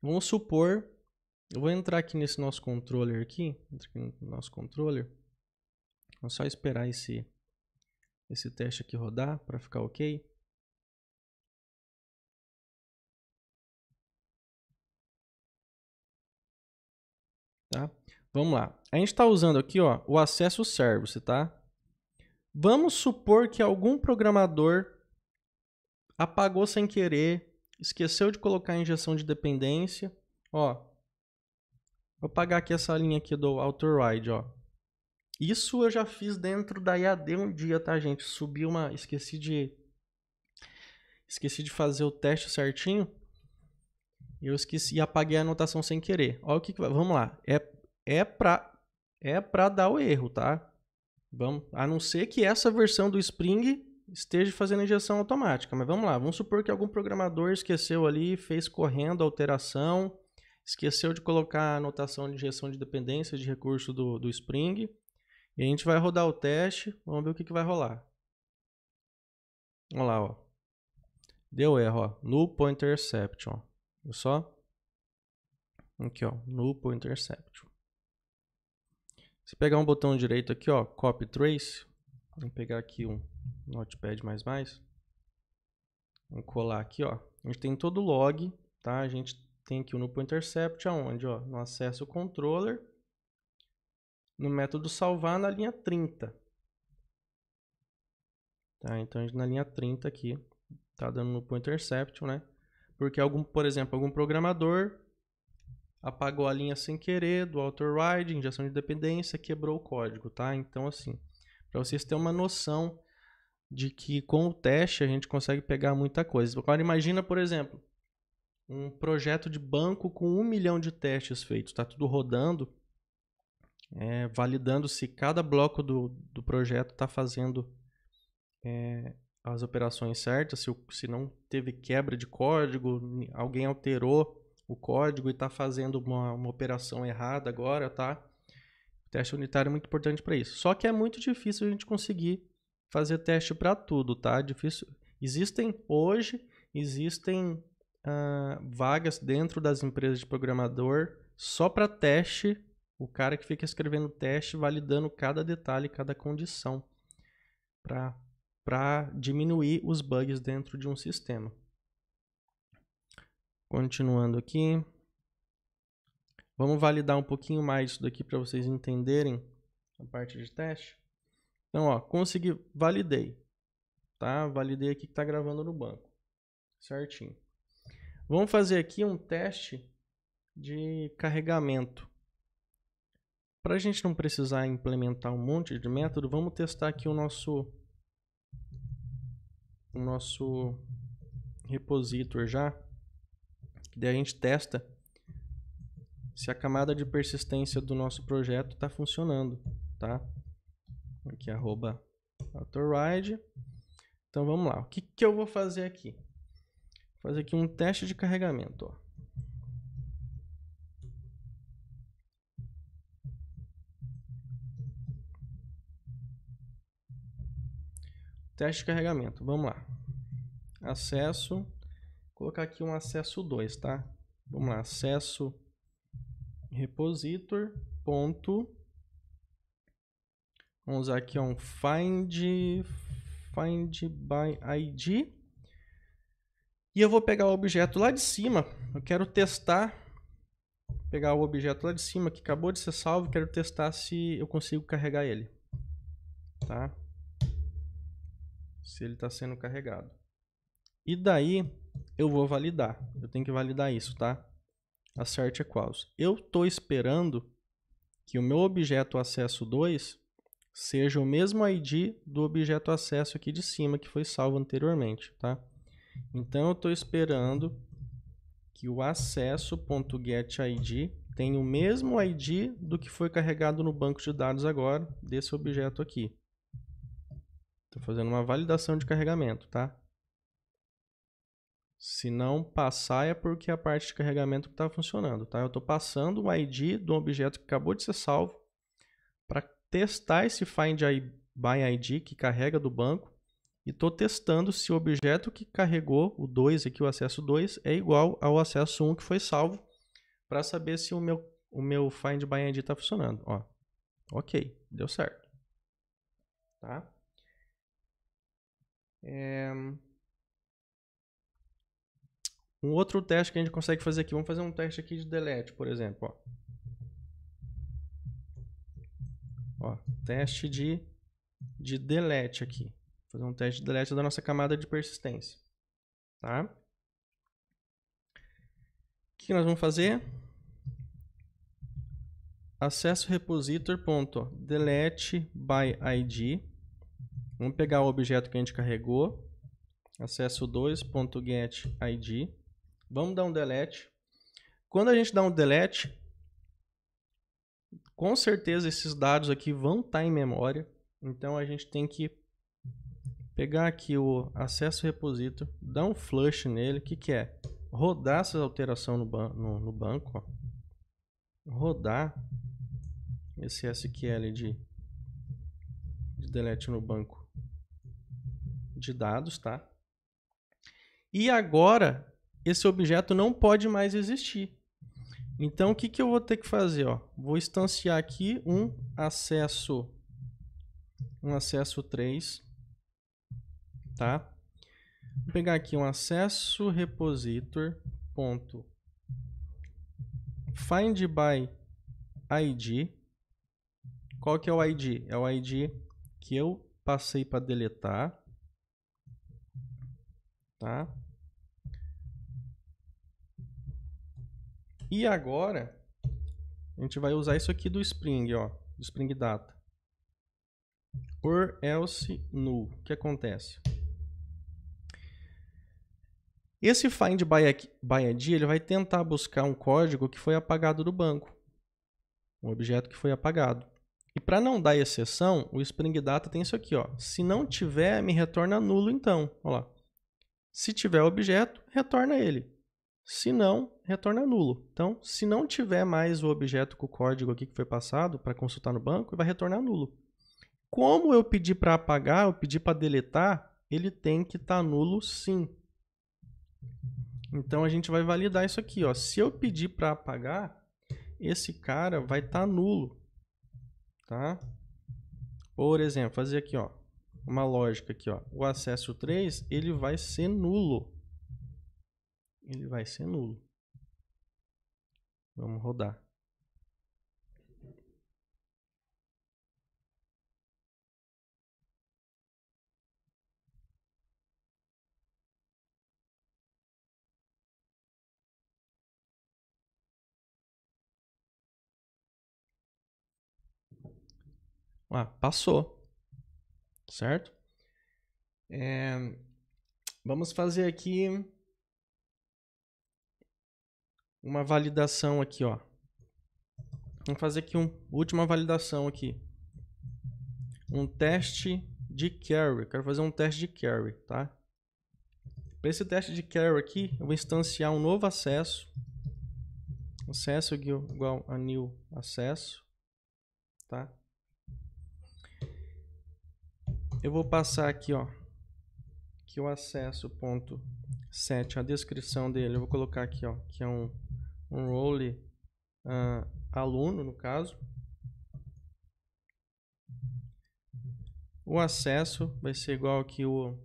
Vamos supor, eu vou entrar aqui nesse nosso controller aqui, aqui no nosso controller. Vamos só esperar esse, esse teste aqui rodar para ficar ok. Vamos lá. A gente está usando aqui ó, o acesso service, tá? Vamos supor que algum programador apagou sem querer, esqueceu de colocar a injeção de dependência. Ó, vou apagar aqui essa linha aqui do autoride, ó. Isso eu já fiz dentro da IAD um dia, tá, gente? Subi uma, esqueci de esqueci de fazer o teste certinho. Eu esqueci e apaguei a anotação sem querer. Olha o que, que vai. Vamos lá. É é para é para dar o erro, tá? Vamos, a não ser que essa versão do Spring esteja fazendo injeção automática, mas vamos lá, vamos supor que algum programador esqueceu ali, fez correndo a alteração, esqueceu de colocar a anotação de injeção de dependência de recurso do, do Spring, e a gente vai rodar o teste, vamos ver o que, que vai rolar. Vamos lá, ó. Deu erro, ó. Null pointer exception. Viu só? Aqui, ó. Null pointer exception. Se pegar um botão direito aqui, ó, copy trace, vamos pegar aqui um notepad mais mais. Vamos colar aqui, ó. A gente tem todo o log, tá? A gente tem aqui o um nupo intercept aonde, ó, no acesso controller, no método salvar na linha 30. Tá? Então, na linha 30 aqui, tá dando nupo intercept, né? Porque algum, por exemplo, algum programador apagou a linha sem querer do auto ride, injeção de dependência, quebrou o código, tá? Então, assim, para vocês terem uma noção de que com o teste a gente consegue pegar muita coisa. Agora, imagina, por exemplo, um projeto de banco com um milhão de testes feitos, tá tudo rodando, é, validando se cada bloco do, do projeto está fazendo é, as operações certas, se, se não teve quebra de código, alguém alterou o código e está fazendo uma, uma operação errada agora, tá? O teste unitário é muito importante para isso. Só que é muito difícil a gente conseguir fazer teste para tudo, tá? É difícil. Existem hoje existem uh, vagas dentro das empresas de programador só para teste. O cara que fica escrevendo teste, validando cada detalhe, cada condição, para diminuir os bugs dentro de um sistema. Continuando aqui. Vamos validar um pouquinho mais isso daqui para vocês entenderem a parte de teste. Então, ó, consegui, validei, tá? Validei aqui que está gravando no banco, certinho. Vamos fazer aqui um teste de carregamento. Para a gente não precisar implementar um monte de método, vamos testar aqui o nosso o nosso repositor já. Daí a gente testa se a camada de persistência do nosso projeto está funcionando, tá? Aqui, arroba autoride. Então vamos lá. O que, que eu vou fazer aqui? Vou fazer aqui um teste de carregamento, ó. Teste de carregamento. Vamos lá. Acesso colocar aqui um acesso 2, tá? Vamos lá, acesso repositor ponto vamos usar aqui um find find by id e eu vou pegar o objeto lá de cima eu quero testar pegar o objeto lá de cima que acabou de ser salvo quero testar se eu consigo carregar ele tá se ele está sendo carregado e daí eu vou validar. Eu tenho que validar isso, tá? Assert equals. Eu estou esperando que o meu objeto acesso 2 seja o mesmo ID do objeto acesso aqui de cima que foi salvo anteriormente, tá? Então eu estou esperando que o acesso.getID tenha o mesmo ID do que foi carregado no banco de dados agora, desse objeto aqui. Estou fazendo uma validação de carregamento, tá? Se não passar é porque a parte de carregamento está funcionando, tá? Eu estou passando o ID do objeto que acabou de ser salvo para testar esse find by ID que carrega do banco e estou testando se o objeto que carregou o 2 aqui, o acesso 2, é igual ao acesso 1 que foi salvo para saber se o meu, o meu find by ID está funcionando. Ó, ok, deu certo. Tá? É... Um outro teste que a gente consegue fazer aqui, vamos fazer um teste aqui de delete, por exemplo. Ó, ó teste de, de delete aqui. Vou fazer um teste de delete da nossa camada de persistência. Tá? O que nós vamos fazer? Acesso repositor.delete by ID. Vamos pegar o objeto que a gente carregou. Acesso 2.getID. Vamos dar um delete. Quando a gente dá um delete, com certeza esses dados aqui vão estar tá em memória. Então a gente tem que pegar aqui o acesso reposito, dar um flush nele. O que, que é? Rodar essa alteração no, ban no, no banco. Ó. Rodar esse SQL de, de delete no banco de dados, tá? E agora esse objeto não pode mais existir. Então, o que, que eu vou ter que fazer? Ó? Vou instanciar aqui um acesso, um acesso 3, tá? Vou pegar aqui um acesso repositor ponto find by id. Qual que é o id? É o id que eu passei para deletar, tá? E agora, a gente vai usar isso aqui do Spring, ó, do Spring Data. Or else null. O que acontece? Esse find by, by ID ele vai tentar buscar um código que foi apagado do banco, um objeto que foi apagado. E para não dar exceção, o Spring Data tem isso aqui, ó. Se não tiver, me retorna nulo então, ó lá. Se tiver objeto, retorna ele. Se não, retorna é nulo. Então, se não tiver mais o objeto com o código aqui que foi passado para consultar no banco, vai retornar nulo. Como eu pedi para apagar, eu pedi para deletar, ele tem que estar tá nulo sim. Então a gente vai validar isso aqui, ó. Se eu pedir para apagar, esse cara vai estar tá nulo, tá? Por exemplo, fazer aqui, ó, uma lógica aqui, ó. O acesso 3, ele vai ser nulo ele vai ser nulo. Vamos rodar. Ah, passou. Certo? É, vamos fazer aqui uma validação aqui, ó. Vamos fazer aqui uma última validação aqui. Um teste de carry. Quero fazer um teste de carry, tá? Para esse teste de carry aqui, eu vou instanciar um novo acesso. Acesso igual a new acesso, tá? Eu vou passar aqui, ó, que o acesso ponto set, a descrição dele, eu vou colocar aqui, ó, que é um um role uh, aluno, no caso. O acesso vai ser igual aqui o,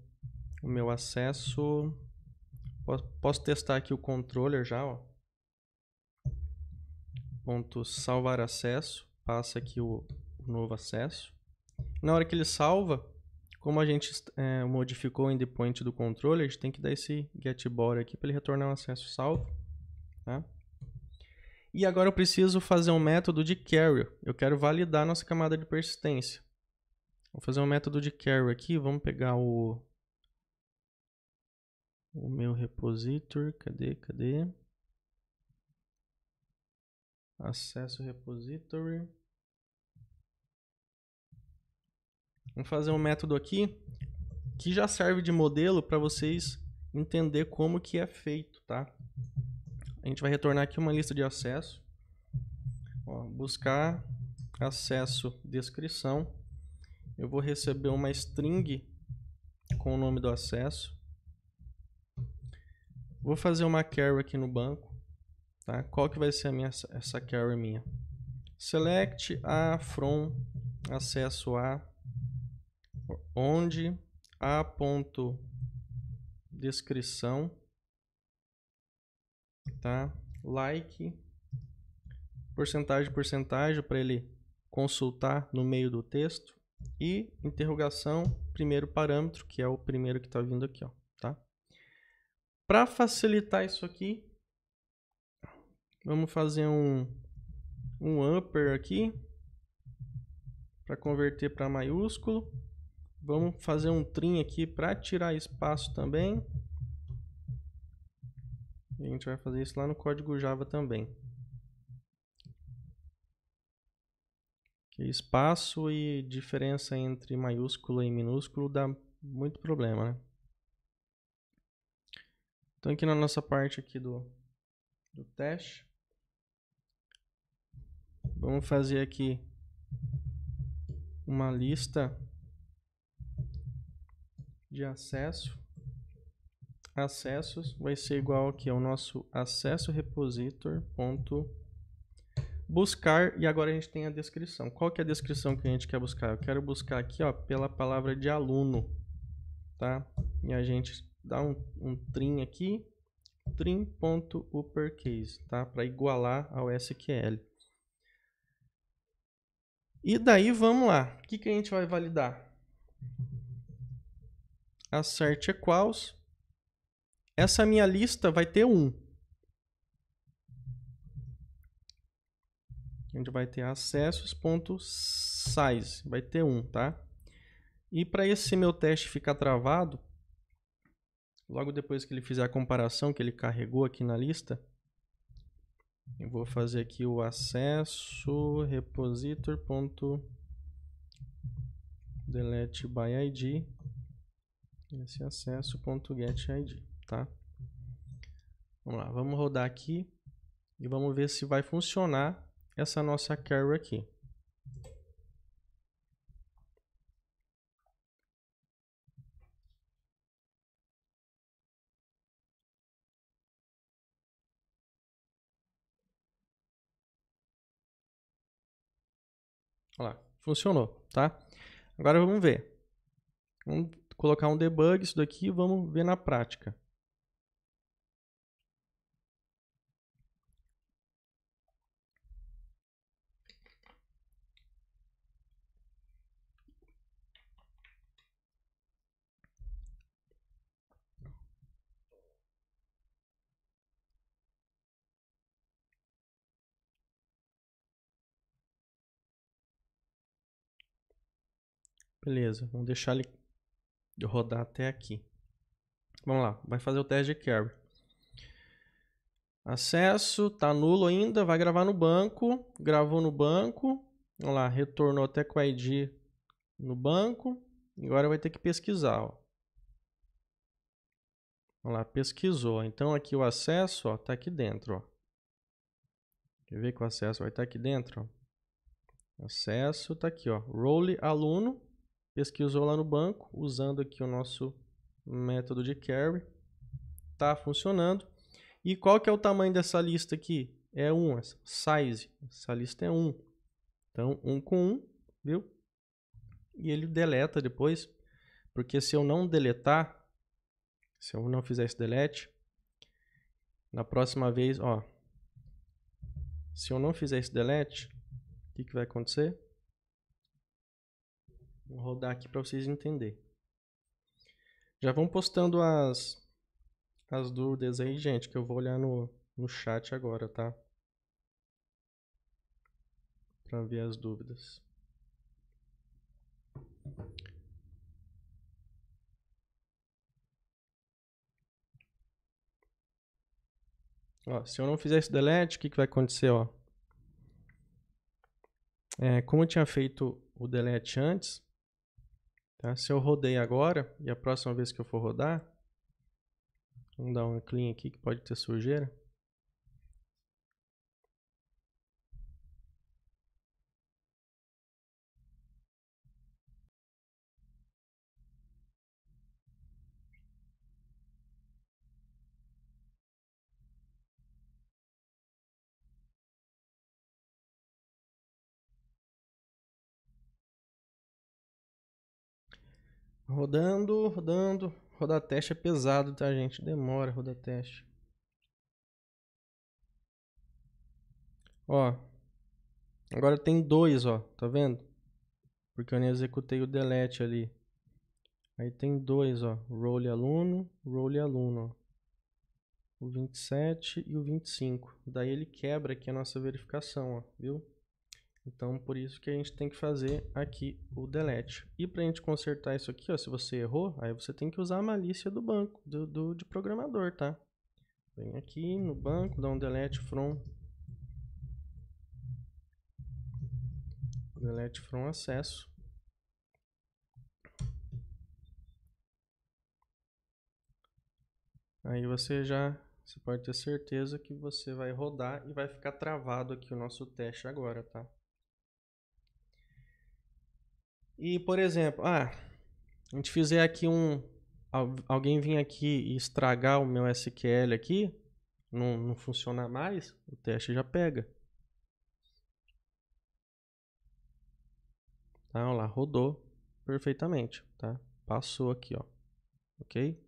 o meu acesso. Posso, posso, testar aqui o controller já, ó. Ponto salvar acesso. Passa aqui o, o novo acesso. Na hora que ele salva, como a gente é, modificou o endpoint do controller, a gente tem que dar esse get body aqui para ele retornar um acesso salvo. Tá? E agora eu preciso fazer um método de carry. Eu quero validar a nossa camada de persistência. Vou fazer um método de carry aqui. Vamos pegar o, o meu repositor. Cadê? Cadê? Acesso repository. Vamos fazer um método aqui que já serve de modelo para vocês entender como que é feito, tá? a gente vai retornar aqui uma lista de acesso. Ó, buscar acesso descrição. Eu vou receber uma string com o nome do acesso. Vou fazer uma carry aqui no banco. Tá? Qual que vai ser a minha, essa carry minha? Select a from acesso a onde a ponto descrição tá? Like, porcentagem, porcentagem, para ele consultar no meio do texto. E interrogação, primeiro parâmetro, que é o primeiro que está vindo aqui, ó, tá? Para facilitar isso aqui, vamos fazer um, um upper aqui, para converter para maiúsculo. Vamos fazer um trim aqui para tirar espaço também a gente vai fazer isso lá no código Java também. espaço e diferença entre maiúsculo e minúsculo dá muito problema, né? Então aqui na nossa parte aqui do, do teste, vamos fazer aqui uma lista de acesso acessos vai ser igual aqui ao nosso acesso repositor ponto buscar e agora a gente tem a descrição. Qual que é a descrição que a gente quer buscar? Eu quero buscar aqui, ó, pela palavra de aluno, tá? E a gente dá um, um trim aqui, trim.uppercase, tá? Para igualar ao SQL. E daí vamos lá. O que, que a gente vai validar? Assert equals essa minha lista vai ter um. A gente vai ter acessos.size, vai ter um, tá? E para esse meu teste ficar travado, logo depois que ele fizer a comparação que ele carregou aqui na lista, eu vou fazer aqui o acesso repositor.delete esse acesso.getID tá? Vamos lá, vamos rodar aqui e vamos ver se vai funcionar essa nossa carry aqui. Olha lá, funcionou, tá? Agora vamos ver. Vamos colocar um debug isso daqui e vamos ver na prática. Beleza, vamos deixar ele rodar até aqui. Vamos lá, vai fazer o teste de carry. Acesso, tá nulo ainda, vai gravar no banco, gravou no banco, vamos lá, retornou até com o ID no banco, agora vai ter que pesquisar, ó. Vamos lá, pesquisou, então aqui o acesso, está tá aqui dentro, ó. Quer ver que o acesso vai estar tá aqui dentro, ó. Acesso tá aqui, ó, role aluno, pesquisou lá no banco, usando aqui o nosso método de carry. Está funcionando. E qual que é o tamanho dessa lista aqui? É 1, size. Essa lista é 1. Então, 1 com 1, viu? E ele deleta depois, porque se eu não deletar, se eu não fizer esse delete, na próxima vez, ó, se eu não fizer esse delete, o que, que vai acontecer? Vou rodar aqui para vocês entenderem. Já vão postando as, as dúvidas aí, gente, que eu vou olhar no, no chat agora, tá? Para ver as dúvidas. Ó, se eu não fizer esse delete, o que, que vai acontecer? Ó? É, como eu tinha feito o delete antes, Tá? Se eu rodei agora, e a próxima vez que eu for rodar, vamos dar um clean aqui que pode ter sujeira. Rodando, rodando. Rodar teste é pesado, tá, gente? Demora rodar teste. Ó. Agora tem dois, ó. Tá vendo? Porque eu nem executei o delete ali. Aí tem dois, ó. Role aluno, role aluno, ó. O 27 e o 25. Daí ele quebra aqui a nossa verificação, ó. Viu? Então, por isso que a gente tem que fazer aqui o delete. E para a gente consertar isso aqui, ó, se você errou, aí você tem que usar a malícia do banco, do, do de programador, tá? Vem aqui no banco, dá um delete from delete from acesso. Aí você já você pode ter certeza que você vai rodar e vai ficar travado aqui o nosso teste agora, tá? E, por exemplo, ah, a gente fizer aqui um. Alguém vir aqui e estragar o meu SQL aqui, não, não funcionar mais, o teste já pega. Tá, olha lá, rodou perfeitamente, tá? Passou aqui, ó. Ok?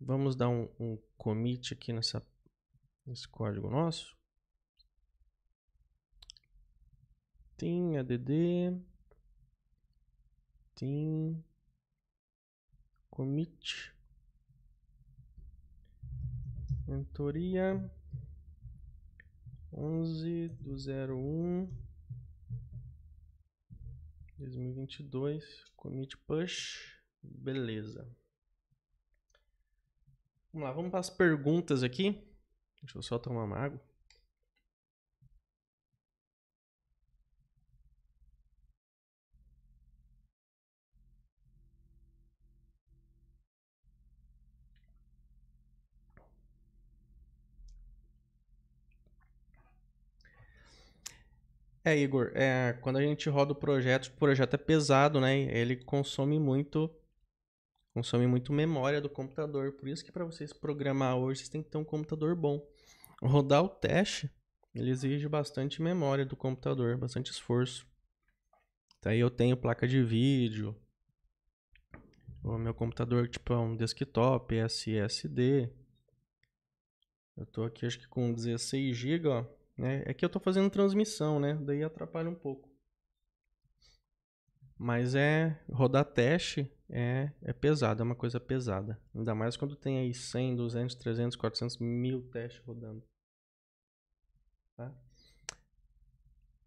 Vamos dar um, um commit aqui nessa, nesse código nosso. Tem add tem commit mentoria onze do zero um dois mil e e dois commit push beleza vamos lá vamos para as perguntas aqui deixa eu só tomar uma água É, Igor, é, quando a gente roda o projeto, o projeto é pesado, né? Ele consome muito consome muito memória do computador. Por isso que para vocês programar hoje, vocês têm que ter um computador bom. Rodar o teste, ele exige bastante memória do computador, bastante esforço. Daí tá eu tenho placa de vídeo. O meu computador tipo é um desktop, SSD. Eu tô aqui acho que com 16 GB, ó. Né? É que eu tô fazendo transmissão, né? Daí atrapalha um pouco. Mas é. Rodar teste é, é pesado, é uma coisa pesada. Ainda mais quando tem aí 100, 200, 300, 400 mil testes rodando. Tá?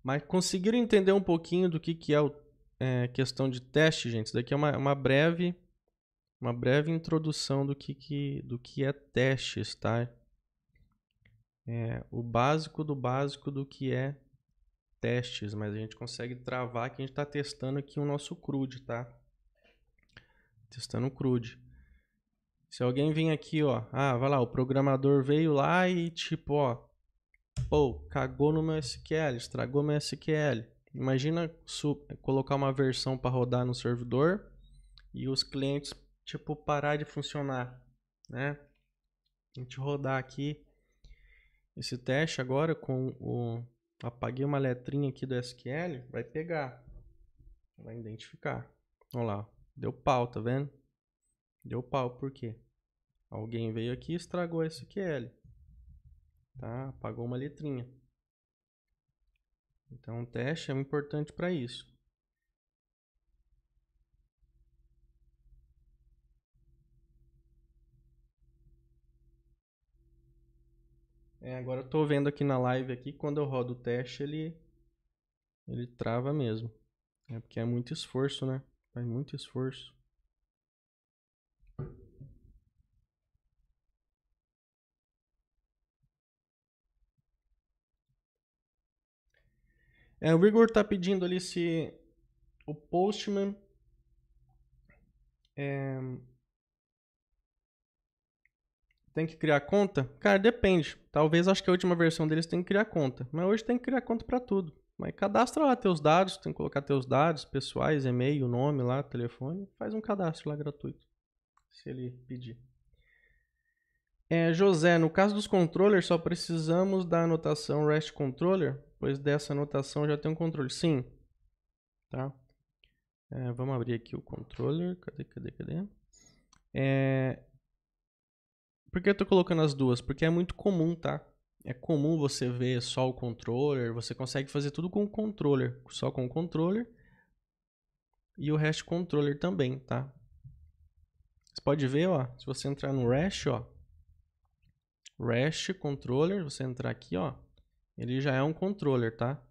Mas conseguiram entender um pouquinho do que, que é, a é, questão de teste, gente? Isso daqui é uma, uma breve. Uma breve introdução do que, que, do que é testes, tá? é, o básico do básico do que é testes, mas a gente consegue travar que a gente está testando aqui o nosso CRUD, tá? Testando o CRUD. Se alguém vem aqui, ó, ah, vai lá, o programador veio lá e tipo, ó, pô, cagou no meu SQL, estragou meu SQL. Imagina colocar uma versão para rodar no servidor e os clientes, tipo, parar de funcionar, né? A gente rodar aqui esse teste agora com o. Apaguei uma letrinha aqui do SQL, vai pegar. Vai identificar. Olha lá, deu pau, tá vendo? Deu pau, por quê? Alguém veio aqui e estragou a SQL. Tá? Apagou uma letrinha. Então o teste é importante para isso. É, agora eu tô vendo aqui na live aqui, quando eu rodo o teste, ele ele trava mesmo. É porque é muito esforço, né? Faz muito esforço. É, o Igor tá pedindo ali se o Postman é, tem que criar conta? Cara, depende. Talvez acho que a última versão deles tem que criar conta. Mas hoje tem que criar conta para tudo. Mas cadastra lá teus dados, tem que colocar teus dados pessoais, e-mail, nome lá, telefone. Faz um cadastro lá gratuito, se ele pedir. É, José, no caso dos controllers, só precisamos da anotação REST controller, pois dessa anotação já tem um controle. Sim. Tá? É, vamos abrir aqui o controller. Cadê, cadê, cadê? É, por que eu tô colocando as duas? Porque é muito comum, tá? É comum você ver só o controller, você consegue fazer tudo com o controller, só com o controller e o hash controller também, tá? Você pode ver, ó, se você entrar no rest, ó, rash controller, você entrar aqui, ó, ele já é um controller, tá?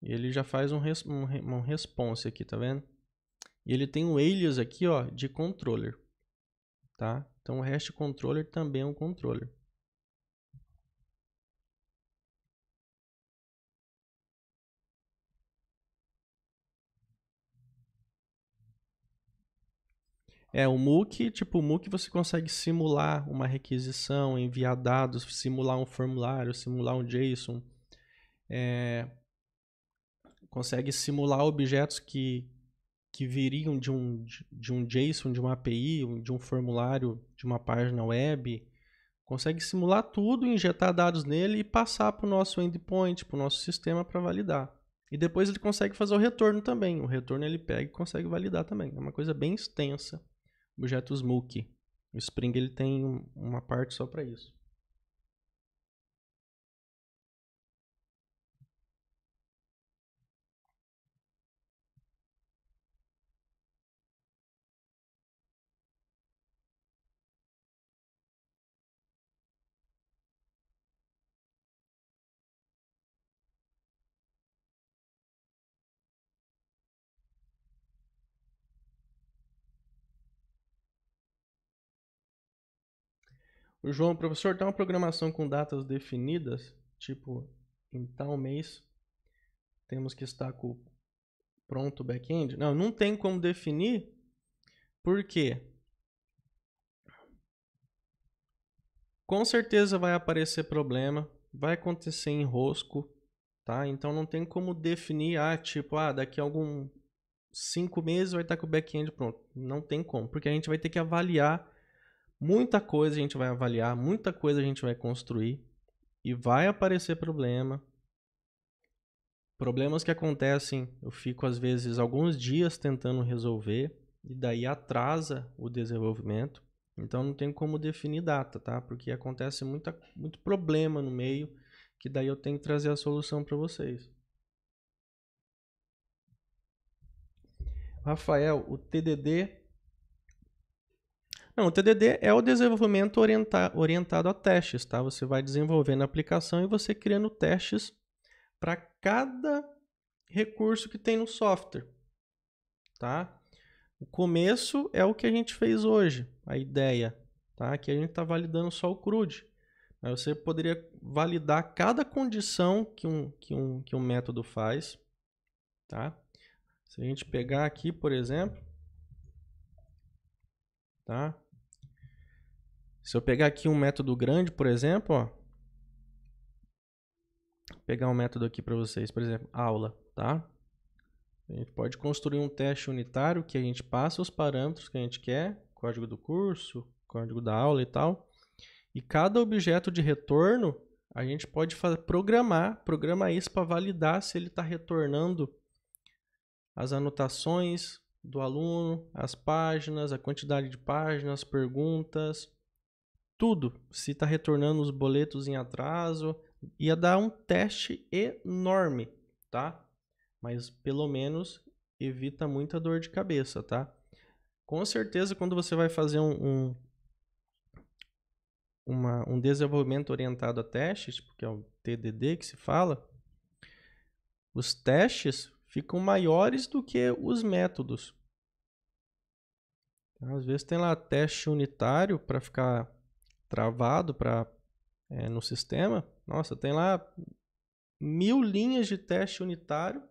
Ele já faz um, res um, re um response aqui, tá vendo? E ele tem um alias aqui, ó, de controller, tá? Então o REST controller também é um controller. É, o MOOC, tipo, o MOOC você consegue simular uma requisição, enviar dados, simular um formulário, simular um JSON. É, consegue simular objetos que, que viriam de um, de um JSON, de uma API, de um formulário, de uma página web, consegue simular tudo, injetar dados nele e passar para o nosso endpoint, para o nosso sistema para validar. E depois ele consegue fazer o retorno também. O retorno ele pega e consegue validar também. É uma coisa bem extensa, Objeto MOOC. O Spring ele tem uma parte só para isso. O João, professor, tem uma programação com datas definidas? Tipo, em tal mês temos que estar com pronto o back-end? Não, não tem como definir. Por quê? Com certeza vai aparecer problema, vai acontecer enrosco, tá? Então não tem como definir, ah, tipo, ah, daqui a algum cinco meses vai estar com o back-end pronto. Não tem como, porque a gente vai ter que avaliar Muita coisa a gente vai avaliar, muita coisa a gente vai construir e vai aparecer problema. Problemas que acontecem, eu fico às vezes alguns dias tentando resolver e daí atrasa o desenvolvimento. Então não tem como definir data, tá? Porque acontece muita, muito problema no meio que daí eu tenho que trazer a solução para vocês. Rafael, o TDD não, o TDD é o desenvolvimento orienta orientado a testes, tá? Você vai desenvolvendo a aplicação e você criando testes para cada recurso que tem no software, tá? O começo é o que a gente fez hoje, a ideia, tá? Aqui a gente está validando só o CRUD. Aí você poderia validar cada condição que um, que um, que um método faz, tá? Se a gente pegar aqui, por exemplo, tá? Se eu pegar aqui um método grande, por exemplo, ó, vou pegar um método aqui para vocês, por exemplo, aula, tá? A gente pode construir um teste unitário que a gente passa os parâmetros que a gente quer, código do curso, código da aula e tal. E cada objeto de retorno, a gente pode programar, programar isso para validar se ele está retornando as anotações do aluno, as páginas, a quantidade de páginas, perguntas, tudo. Se está retornando os boletos em atraso, ia dar um teste enorme, tá? Mas pelo menos evita muita dor de cabeça, tá? Com certeza, quando você vai fazer um, um, uma, um desenvolvimento orientado a testes, porque é o TDD que se fala, os testes ficam maiores do que os métodos. Às vezes tem lá teste unitário para ficar travado para é, no sistema, nossa, tem lá mil linhas de teste unitário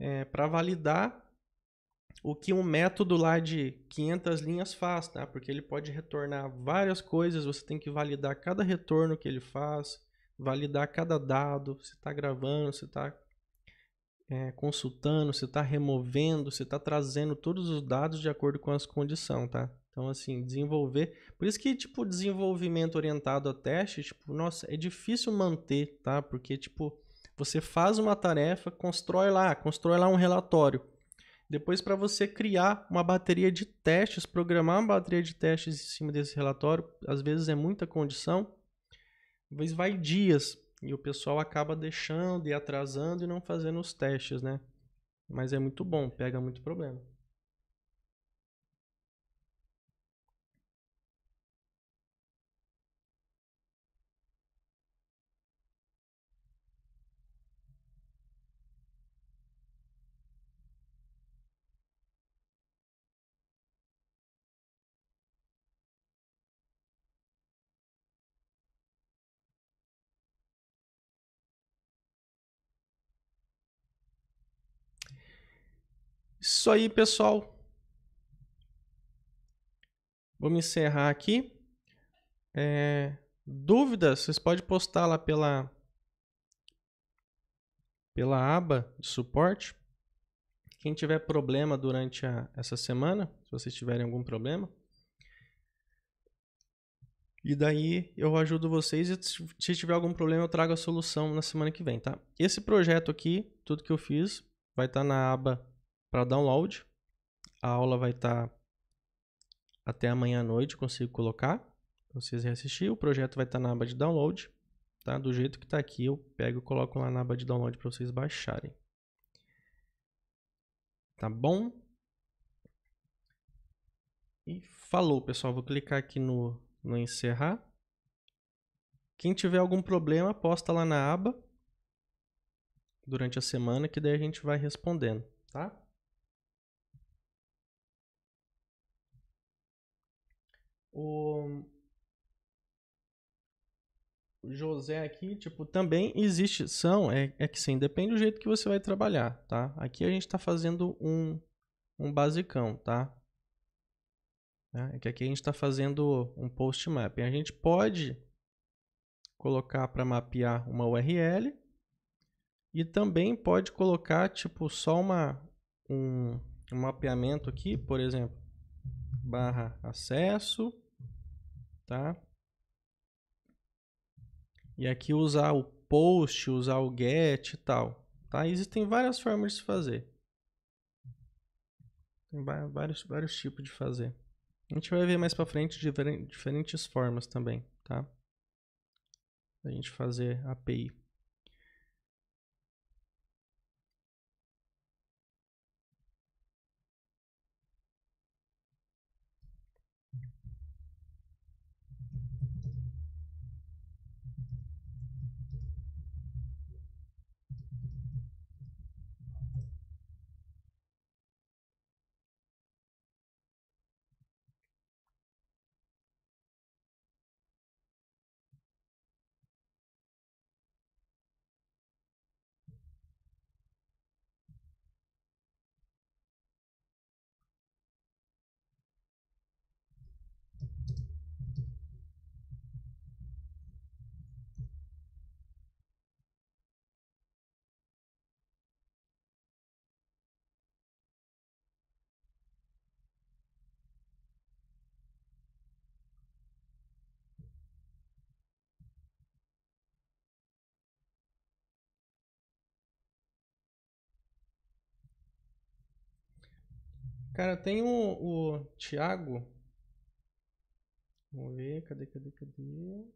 é, para validar o que um método lá de 500 linhas faz, tá? Porque ele pode retornar várias coisas, você tem que validar cada retorno que ele faz, validar cada dado, se está gravando, se está é, consultando, se está removendo, se está trazendo todos os dados de acordo com as condições, tá? Então, assim, desenvolver. Por isso que, tipo, desenvolvimento orientado a teste, tipo, nossa, é difícil manter, tá? Porque, tipo, você faz uma tarefa, constrói lá, constrói lá um relatório. Depois, para você criar uma bateria de testes, programar uma bateria de testes em cima desse relatório, às vezes é muita condição, às vezes vai dias e o pessoal acaba deixando e atrasando e não fazendo os testes, né? Mas é muito bom, pega muito problema. isso aí, pessoal. Vamos encerrar aqui. É, dúvidas, vocês podem postar lá pela, pela aba de suporte. Quem tiver problema durante a, essa semana, se vocês tiverem algum problema. E daí eu ajudo vocês e se tiver algum problema eu trago a solução na semana que vem, tá? Esse projeto aqui, tudo que eu fiz, vai estar tá na aba para download. A aula vai estar tá até amanhã à noite, consigo colocar para vocês reassistir. O projeto vai estar tá na aba de download, tá? Do jeito que está aqui, eu pego e coloco lá na aba de download para vocês baixarem. Tá bom? E falou, pessoal. Vou clicar aqui no, no encerrar. Quem tiver algum problema, posta lá na aba durante a semana que daí a gente vai respondendo, tá? O José aqui, tipo, também existe, são, é, é que sim, depende do jeito que você vai trabalhar, tá? Aqui a gente está fazendo um, um basicão, tá? Né? É que aqui a gente está fazendo um post mapping. A gente pode colocar para mapear uma URL e também pode colocar, tipo, só uma, um, um mapeamento aqui, por exemplo, barra acesso tá? E aqui usar o post, usar o get e tal, tá? Existem várias formas de fazer. Tem vários, vários tipos de fazer. A gente vai ver mais para frente diferentes formas também, tá? A gente fazer API. Cara, tem o Thiago. Vamos ver, cadê, cadê, cadê?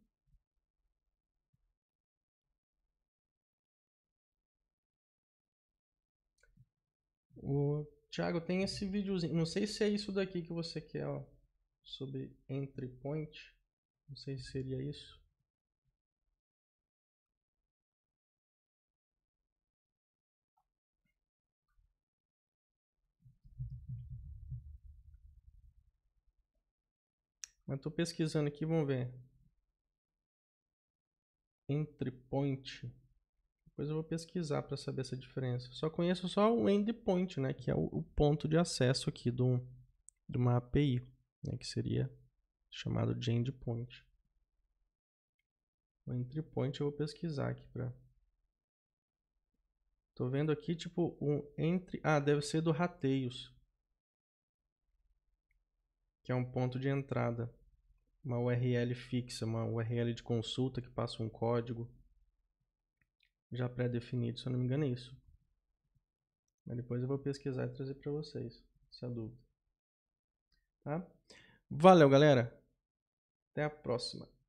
O Thiago tem esse videozinho. Não sei se é isso daqui que você quer, ó. Sobre entry point. Não sei se seria isso. Mas tô pesquisando aqui, vamos ver. point. Depois eu vou pesquisar para saber essa diferença. Eu só conheço só o endpoint, né? Que é o, o ponto de acesso aqui do, de uma API, né? Que seria chamado de endpoint. O point eu vou pesquisar aqui para Tô vendo aqui tipo um entre, ah, deve ser do rateios. Que é um ponto de entrada uma URL fixa, uma URL de consulta que passa um código já pré-definido, se eu não me engano é isso. Mas depois eu vou pesquisar e trazer para vocês, se há dúvida. Tá? Valeu, galera. Até a próxima.